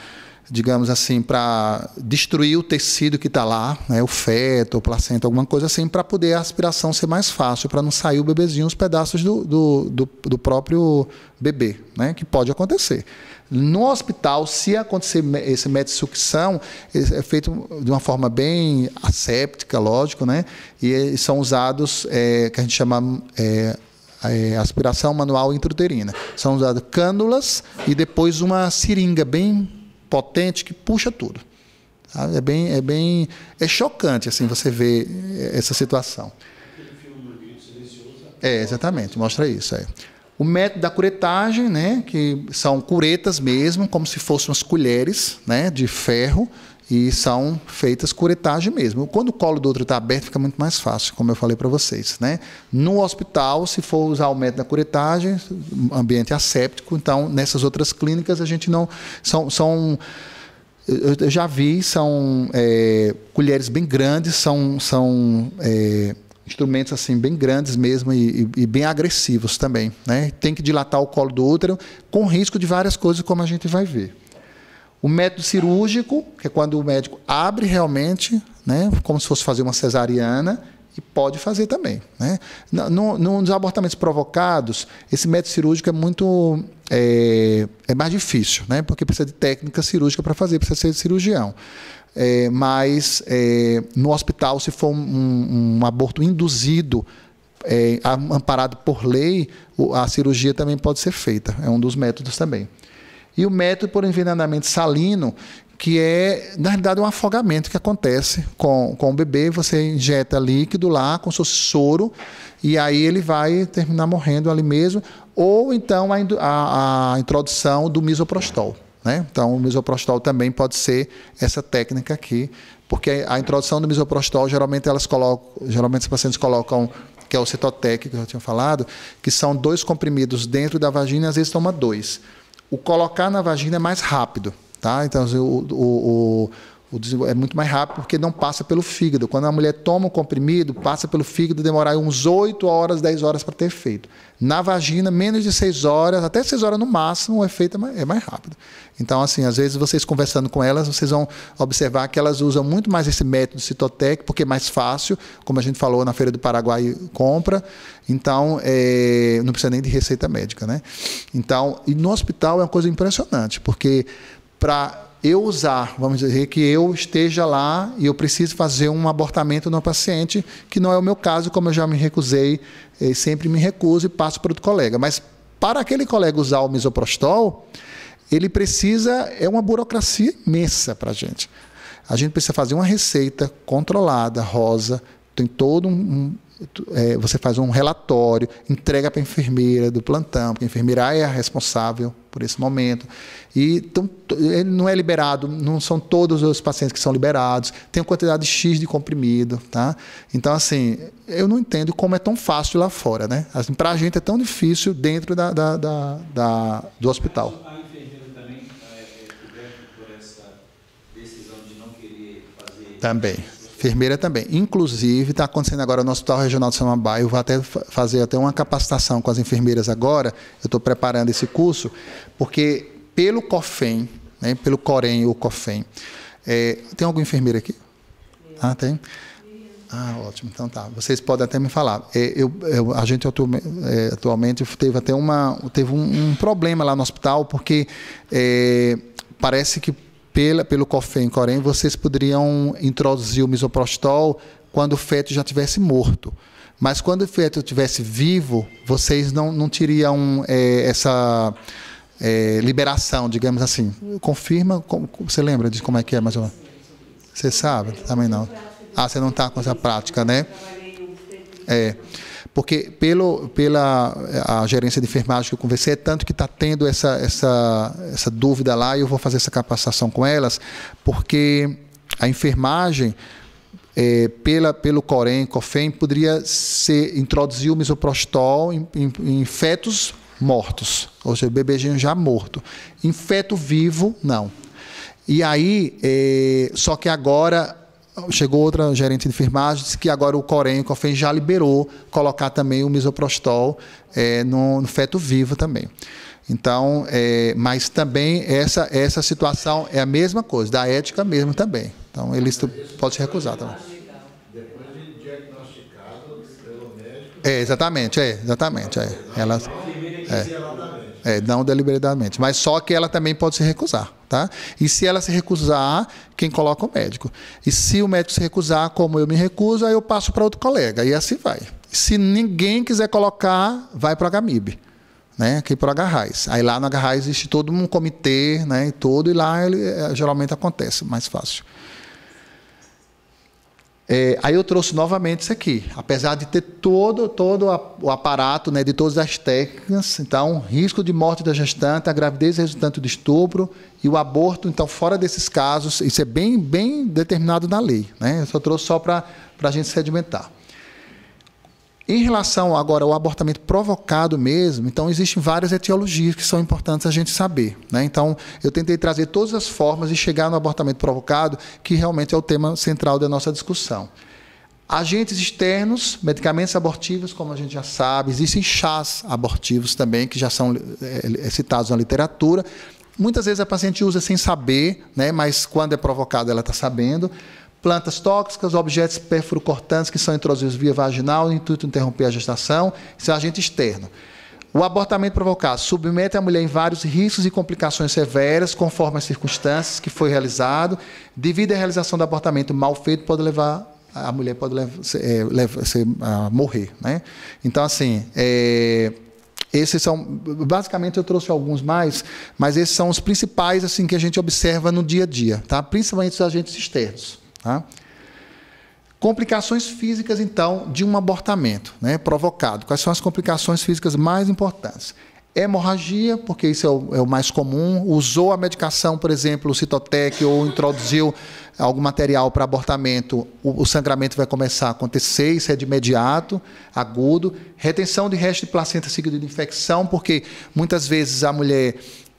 digamos assim, para destruir o tecido que está lá, né, o feto, o placenta, alguma coisa assim, para poder a aspiração ser mais fácil, para não sair o bebezinho, os pedaços do, do, do, do próprio bebê, né, que pode acontecer. No hospital, se acontecer esse método de sucção, é feito de uma forma bem asséptica, lógico, né? E são usados, é, que a gente chama é, é, aspiração manual intrauterina. São usadas cânulas e depois uma seringa bem potente que puxa tudo. É bem, é bem, é chocante assim você ver eh, essa situação. É, exatamente, mostra isso aí. É. O método da curetagem, né, que são curetas mesmo, como se fossem umas colheres, né, de ferro, e são feitas curetagem mesmo. Quando o colo do útero está aberto, fica muito mais fácil, como eu falei para vocês. Né? No hospital, se for usar o método da curetagem, ambiente asséptico, então nessas outras clínicas a gente não. São. são eu já vi, são é, colheres bem grandes, são, são é, instrumentos assim bem grandes mesmo e, e, e, bem agressivos também. Né? Tem que dilatar o colo do útero, com risco de várias coisas, como a gente vai ver. O método cirúrgico, que é quando o médico abre realmente, né, como se fosse fazer uma cesariana, e pode fazer também. Né? No, no, nos abortamentos provocados, esse método cirúrgico é muito é, é mais difícil, né? porque precisa de técnica cirúrgica para fazer, precisa ser cirurgião. É, mas é, no hospital, se for um, um aborto induzido, é, amparado por lei, a cirurgia também pode ser feita. É um dos métodos também. E o método por envenenamento salino, que é, na realidade, um afogamento que acontece com, com o bebê. Você injeta líquido lá, com seu soro, e aí ele vai terminar morrendo ali mesmo. Ou então a, a, a introdução do misoprostol. Né? Então, o misoprostol também pode ser essa técnica aqui, porque a introdução do misoprostol, geralmente, elas colocam, geralmente os pacientes colocam que é o Cetotec, que eu já tinha falado, que são dois comprimidos dentro da vagina, às vezes toma dois. O colocar na vagina é mais rápido. Tá? Então, assim, o, o, é muito mais rápido porque não passa pelo fígado. Quando a mulher toma o comprimido, passa pelo fígado, demora uns 8 horas, 10 horas para ter efeito. Na vagina, menos de 6 horas, até 6 horas no máximo, o efeito é mais, é mais rápido. Então, assim, às vezes vocês conversando com elas, vocês vão observar que elas usam muito mais esse método Citotec, porque é mais fácil, como a gente falou na Feira do Paraguai, compra. Então, é, não precisa nem de receita médica, né? Então, e no hospital é uma coisa impressionante, porque para eu usar, vamos dizer que eu esteja lá e eu preciso fazer um abortamento no paciente, que não é o meu caso, como eu já me recusei, eh, sempre me recuso e passo para outro colega. Mas para aquele colega usar o misoprostol, ele precisa, é uma burocracia imensa para a gente. A gente precisa fazer uma receita controlada, rosa, tem todo um, é, você faz um relatório, entrega para a enfermeira do plantão, porque a enfermeira é a responsável por esse momento. E então, ele é, não é liberado, não são todos os pacientes que são liberados, tem uma quantidade X de comprimido, tá? Então, assim, eu não entendo como é tão fácil lá fora, né? Assim, para a gente é tão difícil dentro da, da, da, da do hospital. Também. Eh, é, é, Enfermeira também. Inclusive, está acontecendo agora no Hospital Regional de Samambaia, eu vou até fazer até uma capacitação com as enfermeiras agora, eu estou preparando esse curso, porque pelo COFEM, né, pelo COREM ou COFEM, é, tem alguma enfermeira aqui? Ah, tem? Ah, ótimo. Então tá. Vocês podem até me falar. É, eu, eu, é, a gente é, atualmente teve até uma, teve um, um, problema lá no hospital porque é, parece que pela, pelo em Corém, vocês poderiam introduzir o misoprostol quando o feto já tivesse morto. Mas quando o feto estivesse vivo, vocês não, não teriam é, essa é, liberação, digamos assim. Confirma, você lembra de como é que é mais ou menos? Você sabe? Também não. Ah, você não está com essa prática, né? É porque pelo, pela a gerência de enfermagem que eu conversei, é tanto que está tendo essa, essa, essa dúvida lá, e eu vou fazer essa capacitação com elas, porque a enfermagem, é, pela, pelo Corém, COFEM, poderia ser, introduzir o misoprostol em, em, em fetos mortos, ou seja, o bebezinho já morto. Em feto vivo, não. E aí, é, só que agora chegou outra gerente de firmagem, disse que agora o Corém, o Cofen já liberou colocar também o misoprostol é, no, no, feto vivo também. Então, é, mas também essa, essa situação é a mesma coisa, da ética mesmo também. Então, ele pode se recusar também. Tá Depois é, de diagnosticado pelo médico... É, exatamente, é, exatamente. É. Ela, é, é, não deliberadamente, mas só que ela também pode se recusar tá? E se ela se recusar, quem coloca é o médico. E se o médico se recusar, como eu me recuso, aí eu passo para outro colega. E assim vai. Se ninguém quiser colocar, vai para a GAMIB. Né, aqui é para o Agarrais. Aí lá no Agarrais existe todo um comitê né, e todo, e lá ele, eh, geralmente acontece mais fácil. É, aí eu trouxe novamente isso aqui. Apesar de ter todo, todo a, o aparato né, de todas as técnicas, então, risco de morte da gestante, a gravidez resultante do estupro e o aborto, então, fora desses casos, isso é bem, bem determinado na lei. Né? Eu só trouxe só para a gente sedimentar. Em relação agora ao abortamento provocado mesmo, então existem várias etiologias que são importantes a gente saber. Né? Então, eu tentei trazer todas as formas de chegar no abortamento provocado, que realmente é o tema central da nossa discussão. Agentes externos, medicamentos abortivos, como a gente já sabe, existem chás abortivos também, que já são é, citados na literatura. Muitas vezes a paciente usa sem saber, né? mas quando é provocado ela está sabendo plantas tóxicas, objetos perfurocortantes que são introduzidos via vaginal no intuito de interromper a gestação, isso é agente externo. O abortamento provocado submete a mulher em vários riscos e complicações severas, conforme as circunstâncias que foi realizado. Devido à realização do abortamento mal feito, pode levar a mulher pode levar, é, levar, ser, a morrer, né? Então assim, é, esses são basicamente eu trouxe alguns mais, mas esses são os principais assim que a gente observa no dia a dia, tá? Principalmente os agentes externos. Tá? Complicações físicas, então, de um abortamento né, provocado. Quais são as complicações físicas mais importantes? Hemorragia, porque isso é o, é o mais comum. Usou a medicação, por exemplo, o Citotec, ou introduziu algum material para abortamento, o, o, sangramento vai começar a acontecer, isso é de imediato, agudo. Retenção de resto de placenta seguido de infecção, porque muitas vezes a mulher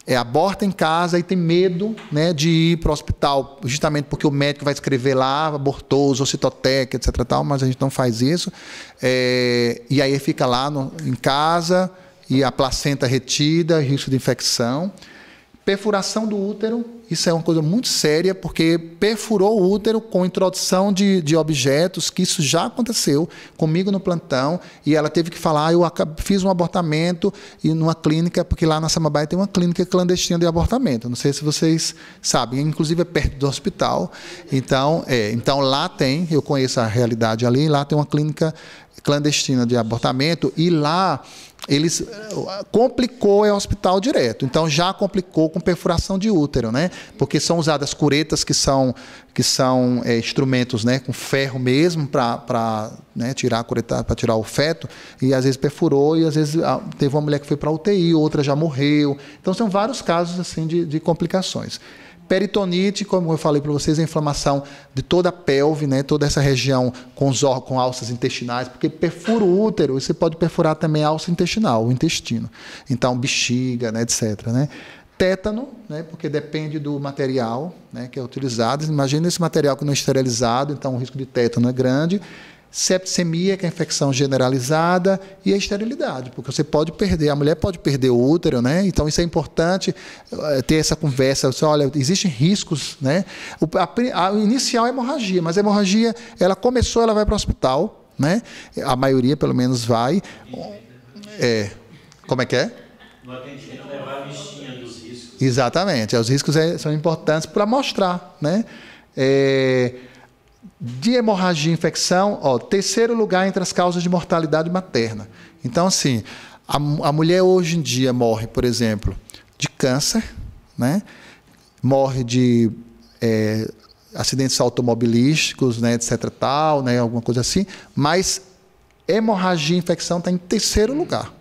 é, aborta em casa e tem medo né, de ir para o hospital, justamente porque o médico vai escrever lá, abortou, usou citoteca, etc. Tal, mas a gente não faz isso. É, e aí fica lá no, em casa e a placenta retida, risco de infecção. Perfuração do útero, isso é uma coisa muito séria, porque perfurou o útero com introdução de, de objetos, que isso já aconteceu comigo no plantão, e ela teve que falar, ah, eu fiz um abortamento e numa clínica, porque lá na Samambaia tem uma clínica clandestina de abortamento, não sei se vocês sabem, inclusive é perto do hospital, então, é, então lá tem, eu conheço a realidade ali, lá tem uma clínica clandestina de abortamento e lá eles complicou é hospital direto. Então já complicou com perfuração de útero, né? Porque são usadas curetas que são que são é, instrumentos, né, com ferro mesmo para né, tirar a cureta, para tirar o feto e às vezes perfurou e às vezes teve uma mulher que foi para UTI, outra já morreu. Então são vários casos assim de, de complicações. Peritonite, como eu falei para vocês, é a inflamação de toda a pelve, né? toda essa região com, os, com alças intestinais, porque perfura o útero, você pode perfurar também a alça intestinal, o intestino. Então, bexiga, né? etc. Né? Tétano, né? porque depende do material né? que é utilizado. Imagina esse material que não é esterilizado, então o risco de tétano é grande septicemia, que é a infecção generalizada, e a esterilidade, porque você pode perder, a mulher pode perder o útero, né? Então isso é importante eh, ter essa conversa. Você, olha, existem riscos, né? O, a, a, inicial é hemorragia, mas a hemorragia, ela começou, ela vai para o hospital, né? A maioria, pelo menos, vai. É, como é que é? Exatamente, é, os riscos é, são importantes para mostrar, né? É, de hemorragia e infecção, ó, terceiro lugar entre as causas de mortalidade materna. Então, assim, a, a mulher hoje em dia morre, por exemplo, de câncer, né? morre de é, acidentes automobilísticos, né, etc. tal, né, alguma coisa assim, mas hemorragia e infecção está em terceiro lugar.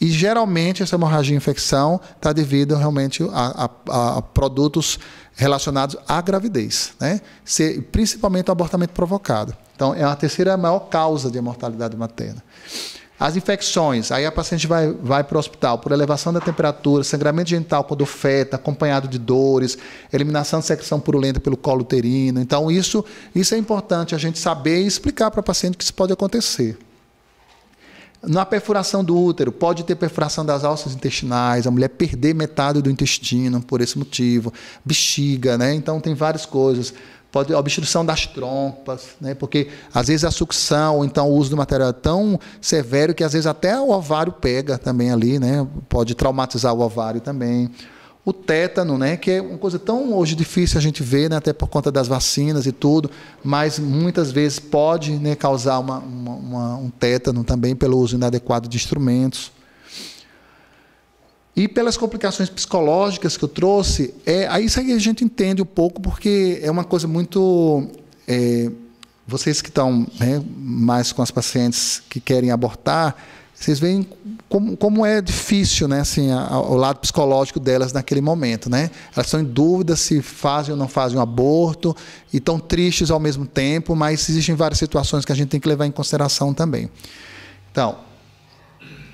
E geralmente essa hemorragia e infecção está devido realmente a, a, a produtos relacionados à gravidez, né? Se, principalmente o abortamento provocado. Então, é a terceira maior causa de mortalidade materna. As infecções, aí a paciente vai, vai para o hospital por elevação da temperatura, sangramento genital quando feta, acompanhado de dores, eliminação de secreção purulenta pelo colo uterino. Então, isso, isso é importante a gente saber e explicar para o paciente que isso pode acontecer. Na perfuração do útero, pode ter perfuração das alças intestinais, a mulher perder metade do intestino por esse motivo, bexiga, né? Então tem várias coisas. Pode obstrução das trompas, né? Porque às vezes a sucção, ou então o uso do material é tão severo que às vezes até o ovário pega também ali, né? Pode traumatizar o ovário também o tétano, né, que é uma coisa tão hoje difícil a gente ver, né, até por conta das vacinas e tudo, mas muitas vezes pode né, causar uma, uma, uma, um tétano também pelo uso inadequado de instrumentos. E pelas complicações psicológicas que eu trouxe, é, aí isso aí a gente entende um pouco, porque é uma coisa muito. É, vocês que estão né, mais com as pacientes que querem abortar, vocês veem como, como é difícil, né, assim, a, a, o lado psicológico delas naquele momento, né? Elas estão em dúvida se fazem ou não fazem um aborto, e estão tristes ao mesmo tempo, mas existem várias situações que a gente tem que levar em consideração também. Então,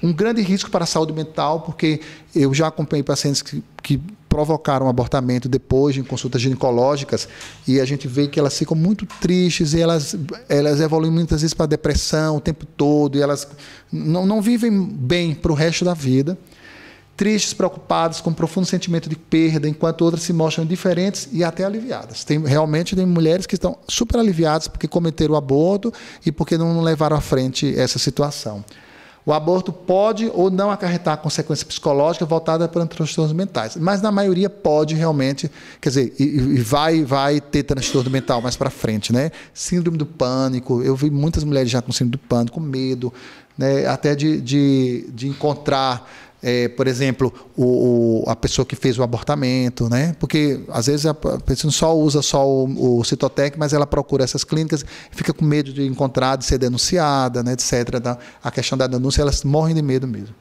um grande risco para a saúde mental, porque eu já acompanhei pacientes que, que provocaram abortamento depois em consultas ginecológicas e a gente vê que elas ficam muito tristes e elas, elas evoluem muitas vezes para depressão o tempo todo e elas não, não vivem bem para o resto da vida. Tristes, preocupadas, com um profundo sentimento de perda, enquanto outras se mostram diferentes e até aliviadas. Tem, realmente tem mulheres que estão super aliviadas porque cometeram o aborto e porque não levaram à frente essa situação. O aborto pode ou não acarretar consequência psicológica voltada para transtornos mentais, mas na maioria pode realmente, quer dizer, e, e vai vai ter transtorno mental mais para frente, né? Síndrome do pânico, eu vi muitas mulheres já com síndrome do pânico, com medo, né? até de, de, de encontrar é, por exemplo, o, o, a pessoa que fez o abortamento, né? Porque às vezes a pessoa não só usa só o, o Citotec, mas ela procura essas clínicas, fica com medo de encontrar, de ser denunciada, né, etc. Da, a questão da denúncia, elas morrem de medo mesmo.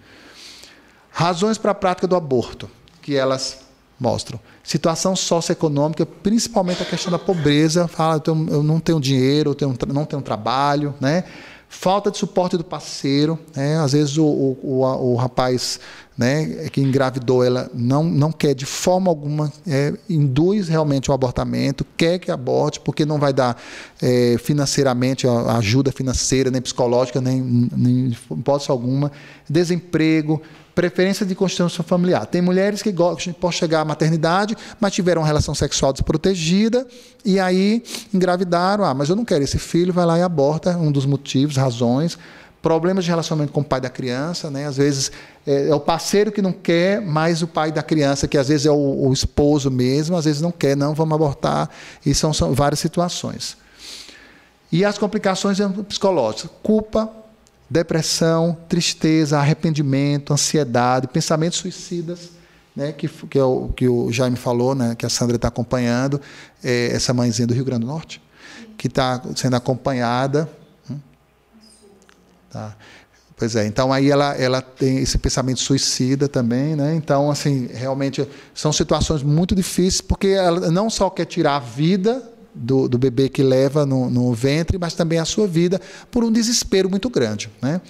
Razões para a prática do aborto, que elas mostram. Situação socioeconômica, principalmente a questão da pobreza, fala, eu, tenho, eu não tenho dinheiro, eu tenho, não tenho trabalho, né? Falta de suporte do parceiro, né? às vezes o, o, o, o rapaz né, é que engravidou, ela não, não quer de forma alguma, é, induz realmente o um abortamento, quer que aborte, porque não vai dar é, financeiramente ajuda financeira, nem psicológica, nem, nem hipótese alguma, desemprego, preferência de constituição familiar. Tem mulheres que podem chegar à maternidade, mas tiveram uma relação sexual desprotegida e aí engravidaram. Ah, mas eu não quero esse filho, vai lá e aborta, é um dos motivos, razões problemas de relacionamento com o pai da criança, né? Às vezes é, é, o parceiro que não quer, mas o pai da criança, que às vezes é o, o esposo mesmo, às vezes não quer, não, vamos abortar. E são, são várias situações. E as complicações psicológicas, culpa, depressão, tristeza, arrependimento, ansiedade, pensamentos suicidas, né? que, que, é o, que o Jaime falou, né? que a Sandra está acompanhando, é essa mãezinha do Rio Grande do Norte, que está sendo acompanhada Tá? Pois é, então aí ela, ela tem esse pensamento suicida também, né? Então, assim, realmente são situações muito difíceis, porque ela não só quer tirar a vida do, do bebê que leva no, no ventre, mas também a sua vida, por um desespero muito grande, né?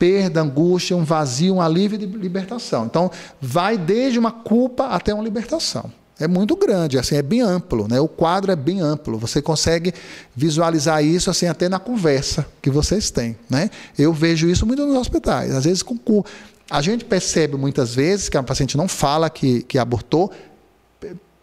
Perda, angústia, um vazio, um alívio de libertação. Então, vai desde uma culpa até uma libertação é muito grande, assim, é bem amplo, né? O quadro é bem amplo. Você consegue visualizar isso assim até na conversa que vocês têm, né? Eu vejo isso muito nos hospitais. Às vezes com a gente percebe muitas vezes que a paciente não fala que, que abortou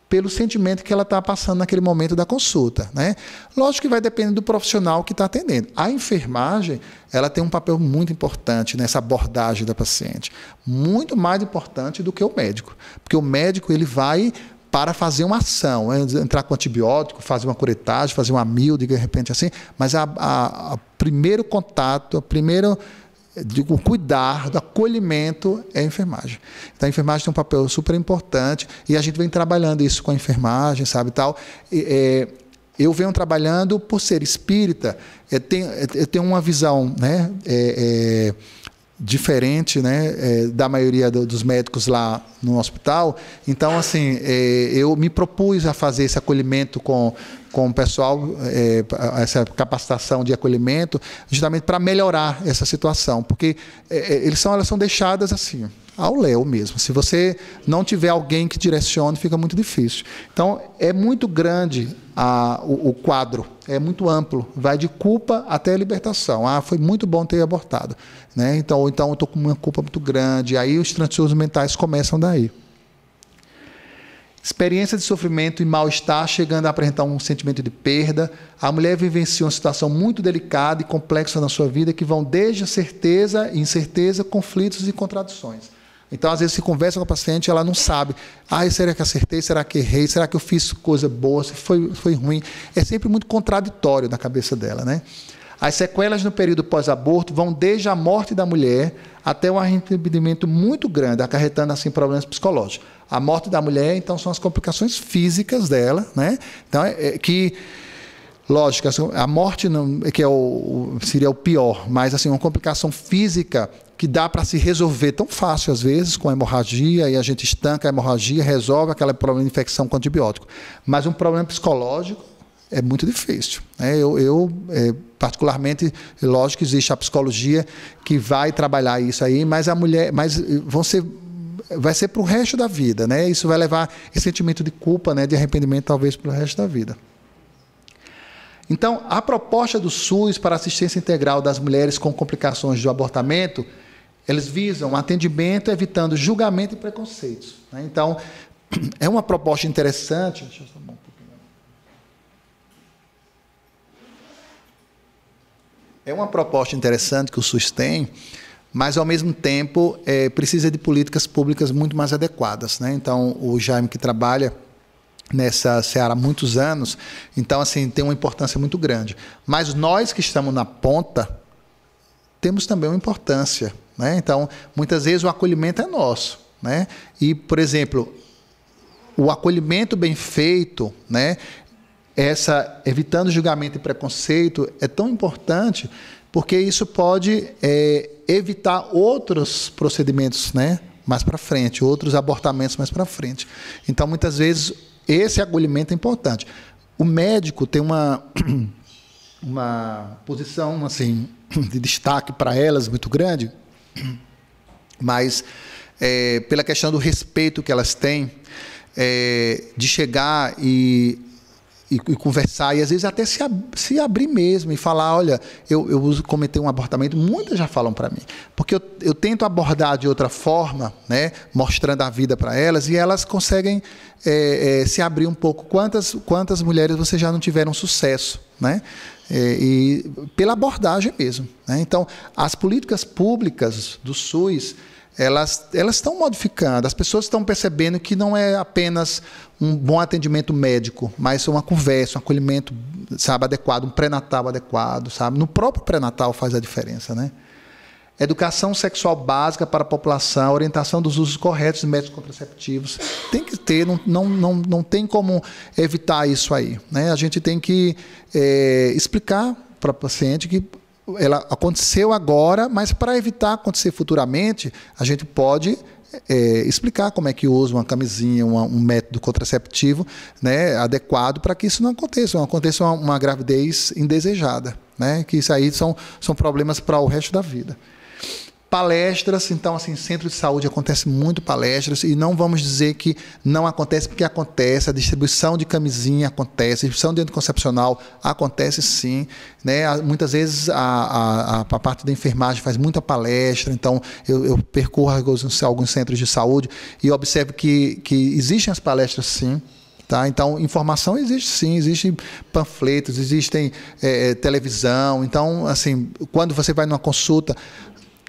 pelo sentimento que ela está passando naquele momento da consulta, né? Lógico que vai depender do profissional que está atendendo. A enfermagem, ela tem um papel muito importante nessa abordagem da paciente, muito mais importante do que o médico, porque o médico ele vai para fazer uma ação, né? entrar com antibiótico, fazer uma curetagem, fazer uma mil, de repente assim, mas a, a, a primeiro contato, a primeiro digo, cuidar do acolhimento é a enfermagem. Então, a enfermagem tem um papel super importante e a gente vem trabalhando isso com a enfermagem, sabe, tal. E, é, eu venho trabalhando por ser espírita, eu tenho, eu tenho uma visão, né, é, é, diferente né, é, da maioria do, dos médicos lá no hospital. Então, assim, é, eu me propus a fazer esse acolhimento com, com o pessoal, é, essa capacitação de acolhimento, justamente para melhorar essa situação, porque é, é, eles são, elas são deixadas assim, ao léu mesmo. Se você não tiver alguém que direcione, fica muito difícil. Então, é muito grande a, o, o, quadro, é muito amplo, vai de culpa até a libertação. Ah, foi muito bom ter abortado. Né? Então, ou então eu estou com uma culpa muito grande. Aí os transtornos mentais começam daí. Experiência de sofrimento e mal-estar, chegando a apresentar um sentimento de perda. A mulher vivencia uma situação muito delicada e complexa na sua vida, que vão desde a certeza e incerteza, conflitos e contradições. Então, às vezes, se conversa com a paciente, ela não sabe. Ah, será que acertei? Será que errei? Será que eu fiz coisa boa? Se foi, foi ruim? É sempre muito contraditório na cabeça dela, né? As sequelas no período pós-aborto vão desde a morte da mulher até um arrependimento muito grande, acarretando assim problemas psicológicos. A morte da mulher, então, são as complicações físicas dela, né? Então, é, é que lógico, assim, a morte não, é que é o, seria o pior, mas assim, uma complicação física que dá para se resolver tão fácil às vezes com a hemorragia e a gente estanca a hemorragia, resolve aquele problema de infecção com antibiótico. Mas um problema psicológico é muito difícil. Né? Eu, eu é, particularmente, lógico que existe a psicologia que vai trabalhar isso aí, mas a mulher, mas vão ser vai ser para o resto da vida, né? Isso vai levar esse sentimento de culpa, né, de arrependimento talvez para o resto da vida. Então, a proposta do SUS para assistência integral das mulheres com complicações do abortamento, eles visam atendimento evitando julgamento e preconceitos. Né? Então, é uma proposta interessante. Deixa eu É uma proposta interessante que o SUS tem, mas ao mesmo tempo é, precisa de políticas públicas muito mais adequadas. Né? Então, o Jaime que trabalha nessa seara há muitos anos, então assim tem uma importância muito grande. Mas nós que estamos na ponta temos também uma importância, né? Então muitas vezes o acolhimento é nosso, né? E por exemplo o acolhimento bem feito, né? essa evitando julgamento e preconceito é tão importante porque isso pode é, evitar outros procedimentos, né? Mais para frente, outros abortamentos mais para frente. Então, muitas vezes esse acolhimento é importante. O médico tem uma uma posição assim de destaque para elas muito grande, mas é, pela questão do respeito que elas têm é, de chegar e e, e, conversar, e às vezes até se, ab se abrir mesmo e falar: olha, eu, eu um abortamento. Muitas já falam para mim, porque eu, eu tento abordar de outra forma, né, mostrando a vida para elas, e elas conseguem é, é, se abrir um pouco. Quantas, quantas mulheres você já não tiveram sucesso? Né? E, é, e pela abordagem mesmo. Né? Então, as políticas públicas do SUS elas elas estão modificando. As pessoas estão percebendo que não é apenas um bom atendimento médico, mas uma conversa, um acolhimento, sabe, adequado, um pré-natal adequado, sabe? No próprio pré-natal faz a diferença, né? Educação sexual básica para a população, orientação dos usos corretos de métodos contraceptivos. Tem que ter, não, não, não, não tem como evitar isso aí. Né? A gente tem que é, explicar para a paciente que ela aconteceu agora, mas para evitar acontecer futuramente, a gente pode é, explicar como é que usa uma camisinha, uma, um método contraceptivo né, adequado para que isso não aconteça, não aconteça uma, uma gravidez indesejada. Né, que isso aí são, são problemas para o resto da vida. Palestras, então, assim, centro de saúde acontece muito palestras, e não vamos dizer que não acontece, porque acontece, a distribuição de camisinha acontece, a distribuição de anticoncepcional acontece sim. Né? Muitas vezes a, a, a parte da enfermagem faz muita palestra, então eu, eu percorro alguns, alguns, centros de saúde e observo que, que existem as palestras sim. Tá? Então, informação existe sim, existem panfletos, existem é, televisão. Então, assim, quando você vai numa consulta,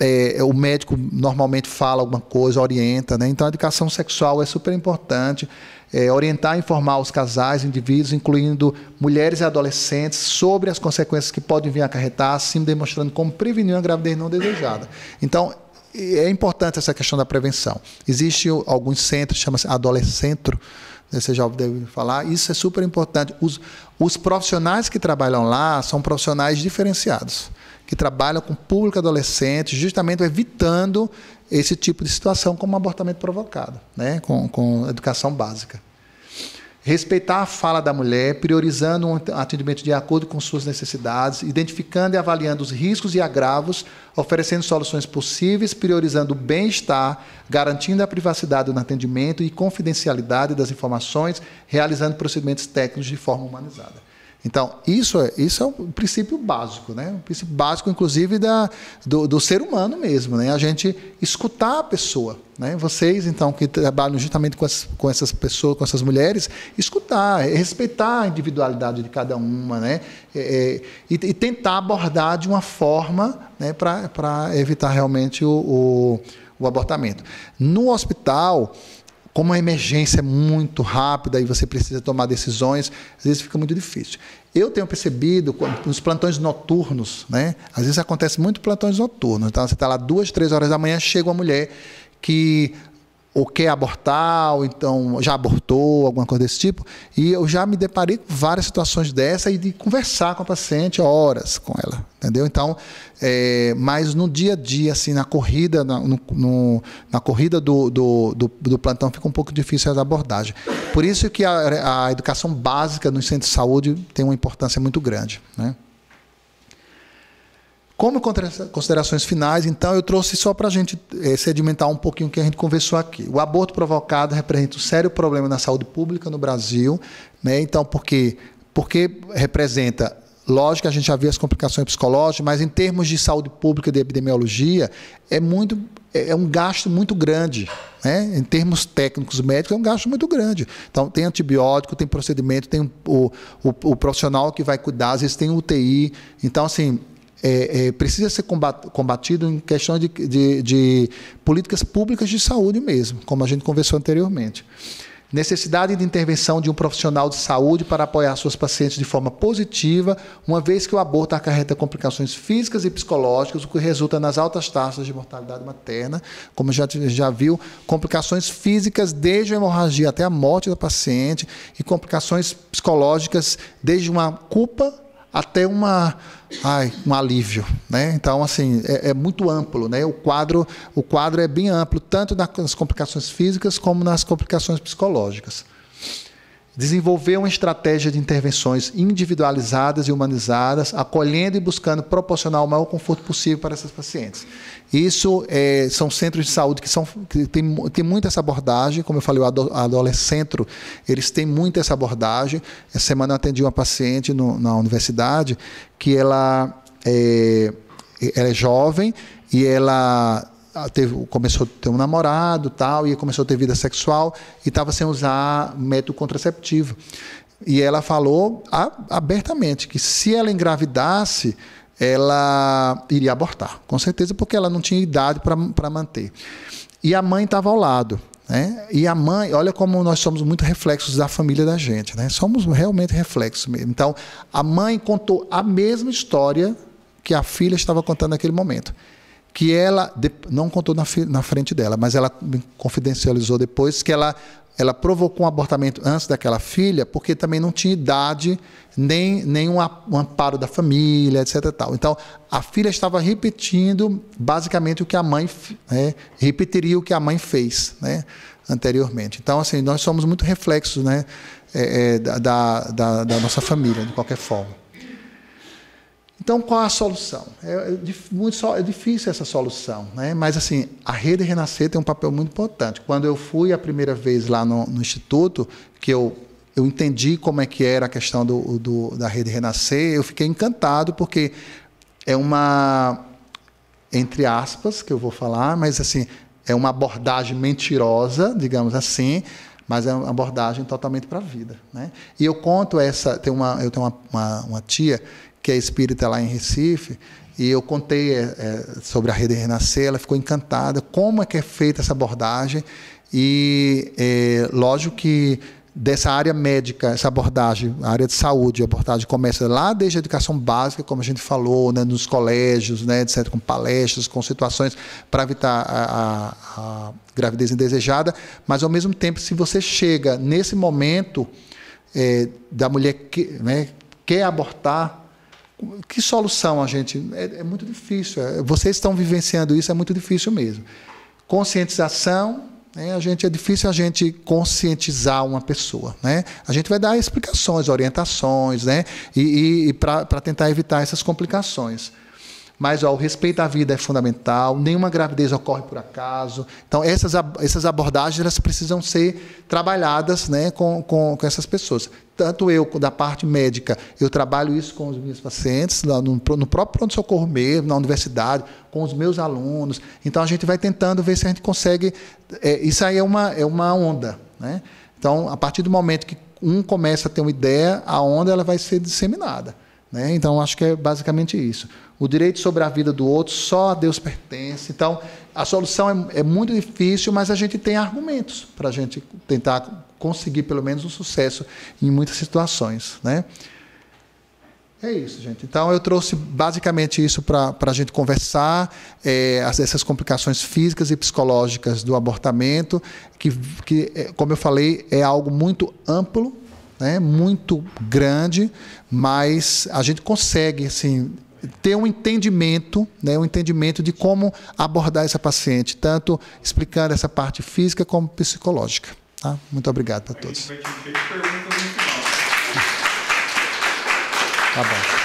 é, é, o médico normalmente fala alguma coisa, orienta, né? Então a educação sexual é super importante. É, orientar e informar os casais, indivíduos, incluindo mulheres e adolescentes, sobre as consequências que podem vir a acarretar, assim demonstrando como prevenir uma gravidez não desejada. Então, é importante essa questão da prevenção. Existem alguns centros, chama-se Adolescentro, né? você já deve falar, isso é super importante. Os, os profissionais que trabalham lá são profissionais diferenciados que trabalham com público adolescente, justamente evitando esse tipo de situação como um abortamento provocado, né? com, com educação básica. Respeitar a fala da mulher, priorizando um atendimento de acordo com suas necessidades, identificando e avaliando os riscos e agravos, oferecendo soluções possíveis, priorizando o bem-estar, garantindo a privacidade no atendimento e confidencialidade das informações, realizando procedimentos técnicos de forma humanizada. Então, isso é, isso é um princípio básico, né? um princípio básico, inclusive, da, do, do, ser humano mesmo, né? A gente escutar a pessoa, né? Vocês, então, que trabalham justamente com, as, com essas pessoas, com essas mulheres, escutar, respeitar a individualidade de cada uma, né? É, é, e, e, tentar abordar de uma forma né? para evitar realmente o, o, o abortamento. No hospital como a emergência é muito rápida e você precisa tomar decisões, às vezes fica muito difícil. Eu tenho percebido nos plantões noturnos, né? Às vezes acontece muito plantões noturnos. Então você está lá duas, três horas da manhã, chega uma mulher que ou quer abortar, ou então já abortou, alguma coisa desse tipo. E eu já me deparei com várias situações dessa e de conversar com a paciente horas com ela, entendeu? Então, é, mas no dia a dia, assim, na corrida, na, no, na corrida do, do, do, do, plantão, fica um pouco difícil essa abordagem. Por isso que a, a educação básica nos centros de saúde tem uma importância muito grande, né? Como considerações finais, então, eu trouxe só para a gente é, sedimentar um pouquinho o que a gente conversou aqui. O aborto provocado representa um sério problema na saúde pública no Brasil, né? Então, porque, porque representa Lógico que a gente já viu as complicações psicológicas, mas em termos de saúde pública, de epidemiologia, é muito é, é um gasto muito grande. Né? Em termos técnicos médicos, é um gasto muito grande. Então, tem antibiótico, tem procedimento, tem o, o, o profissional que vai cuidar, às vezes tem UTI. Então, assim, é, é, precisa ser combatido em questões de, de, de políticas públicas de saúde mesmo, como a gente conversou anteriormente. Necessidade de intervenção de um profissional de saúde para apoiar suas pacientes de forma positiva, uma vez que o aborto acarreta complicações físicas e psicológicas, o que resulta nas altas taxas de mortalidade materna, como já, já viu, complicações físicas, desde a hemorragia até a morte da paciente, e complicações psicológicas, desde uma culpa até uma ai, um alívio, né? Então assim é, é, muito amplo, né? O quadro o quadro é bem amplo tanto nas complicações físicas como nas complicações psicológicas. Desenvolver uma estratégia de intervenções individualizadas e humanizadas, acolhendo e buscando proporcionar o maior conforto possível para essas pacientes. Isso é, são centros de saúde que, são, que tem, tem muito essa abordagem, como eu falei, o Ado, Adolescentro, eles têm muito essa abordagem. Essa semana eu atendi uma paciente no, na universidade que ela é, ela é jovem e ela teve, começou a ter um namorado tal, e começou a ter vida sexual, e estava sem usar método contraceptivo. E ela falou abertamente que se ela engravidasse, ela iria abortar, com certeza, porque ela não tinha idade para manter. E a mãe estava ao lado. Né? E a mãe, olha como nós somos muito reflexos da família da gente, né? somos realmente reflexos mesmo. Então, a mãe contou a mesma história que a filha estava contando naquele momento que ela não contou na, na frente dela, mas ela confidencializou depois que ela ela provocou um abortamento antes daquela filha porque também não tinha idade nem nenhum um amparo da família, etc. Tal. Então a filha estava repetindo basicamente o que a mãe né, repetiria o que a mãe fez, né, anteriormente. Então assim nós somos muito reflexos, né, é, é, da, da, da nossa família de qualquer forma. Então, qual a solução? É, é muito, é difícil essa solução, né? mas assim, a Rede Renascer tem um papel muito importante. Quando eu fui a primeira vez lá no, no Instituto, que eu, eu entendi como é que era a questão do, do, da Rede Renascer, eu fiquei encantado, porque é uma, entre aspas, que eu vou falar, mas assim, é uma abordagem mentirosa, digamos assim, mas é uma abordagem totalmente para a vida. Né? E eu conto essa, tem uma, eu tenho uma, uma, uma tia que é espírita lá em Recife, e eu contei é, é, sobre a Rede Renascer, ela ficou encantada, como é que é feita essa abordagem, e é, lógico que dessa área médica, essa abordagem, a área de saúde, a abordagem começa lá desde a educação básica, como a gente falou, né, nos colégios, né, etc., com palestras, com situações para evitar a, a, a, gravidez indesejada, mas ao mesmo tempo, se você chega nesse momento é, da mulher que né, quer abortar, que solução a gente. É, é, muito difícil. É, vocês estão vivenciando isso, é muito difícil mesmo. Conscientização. Né, a gente é difícil a gente conscientizar uma pessoa, né? A gente vai dar explicações, orientações, né? E, e, e para tentar evitar essas complicações. Mas ó, o respeito à vida é fundamental. Nenhuma gravidez ocorre por acaso. Então essas, essas abordagens elas precisam ser trabalhadas, né? Com, com, com essas pessoas tanto eu, da parte médica, eu trabalho isso com os meus pacientes, no, no próprio pronto-socorro mesmo, na universidade, com os meus alunos. Então, a gente vai tentando ver se a gente consegue. É, isso aí é uma, é uma onda. Né? Então, a partir do momento que um começa a ter uma ideia, a onda ela vai ser disseminada. Né? Então, acho que é basicamente isso. O direito sobre a vida do outro só a Deus pertence. Então, a solução é, é muito difícil, mas a gente tem argumentos para a gente tentar conseguir pelo menos um sucesso em muitas situações, né? É isso, gente. Então, eu trouxe basicamente isso para a gente conversar, é, essas complicações físicas e psicológicas do abortamento, que, que, é, como eu falei, é algo muito amplo, né, muito grande, mas a gente consegue, assim, ter um entendimento, né, um entendimento de como abordar essa paciente, tanto explicando essa parte física como psicológica. Tá? Muito obrigado para todos. Tá bom.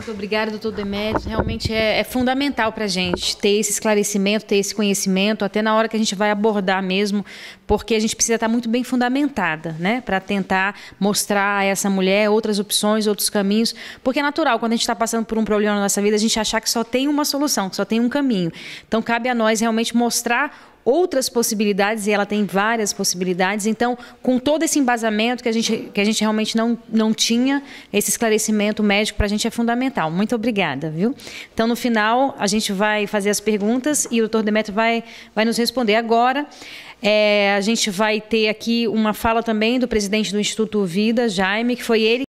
Muito obrigada, doutor Demédio. Realmente é, é fundamental para a gente ter esse esclarecimento, ter esse conhecimento, até na hora que a gente vai abordar mesmo, porque a gente precisa estar tá muito bem fundamentada, né? Para tentar mostrar a essa mulher outras opções, outros caminhos. Porque é natural, quando a gente está passando por um problema na nossa vida, a gente achar que só tem uma solução, que só tem um caminho. Então, cabe a nós realmente mostrar outras possibilidades e ela tem várias possibilidades. Então, com todo esse embasamento que a gente, que a gente realmente não, não tinha, esse esclarecimento médico para a gente é fundamental. Muito obrigada, viu? Então, no final, a gente vai fazer as perguntas e o doutor Demetrio vai, vai nos responder agora. É, a gente vai ter aqui uma fala também do presidente do Instituto Vida, Jaime, que foi ele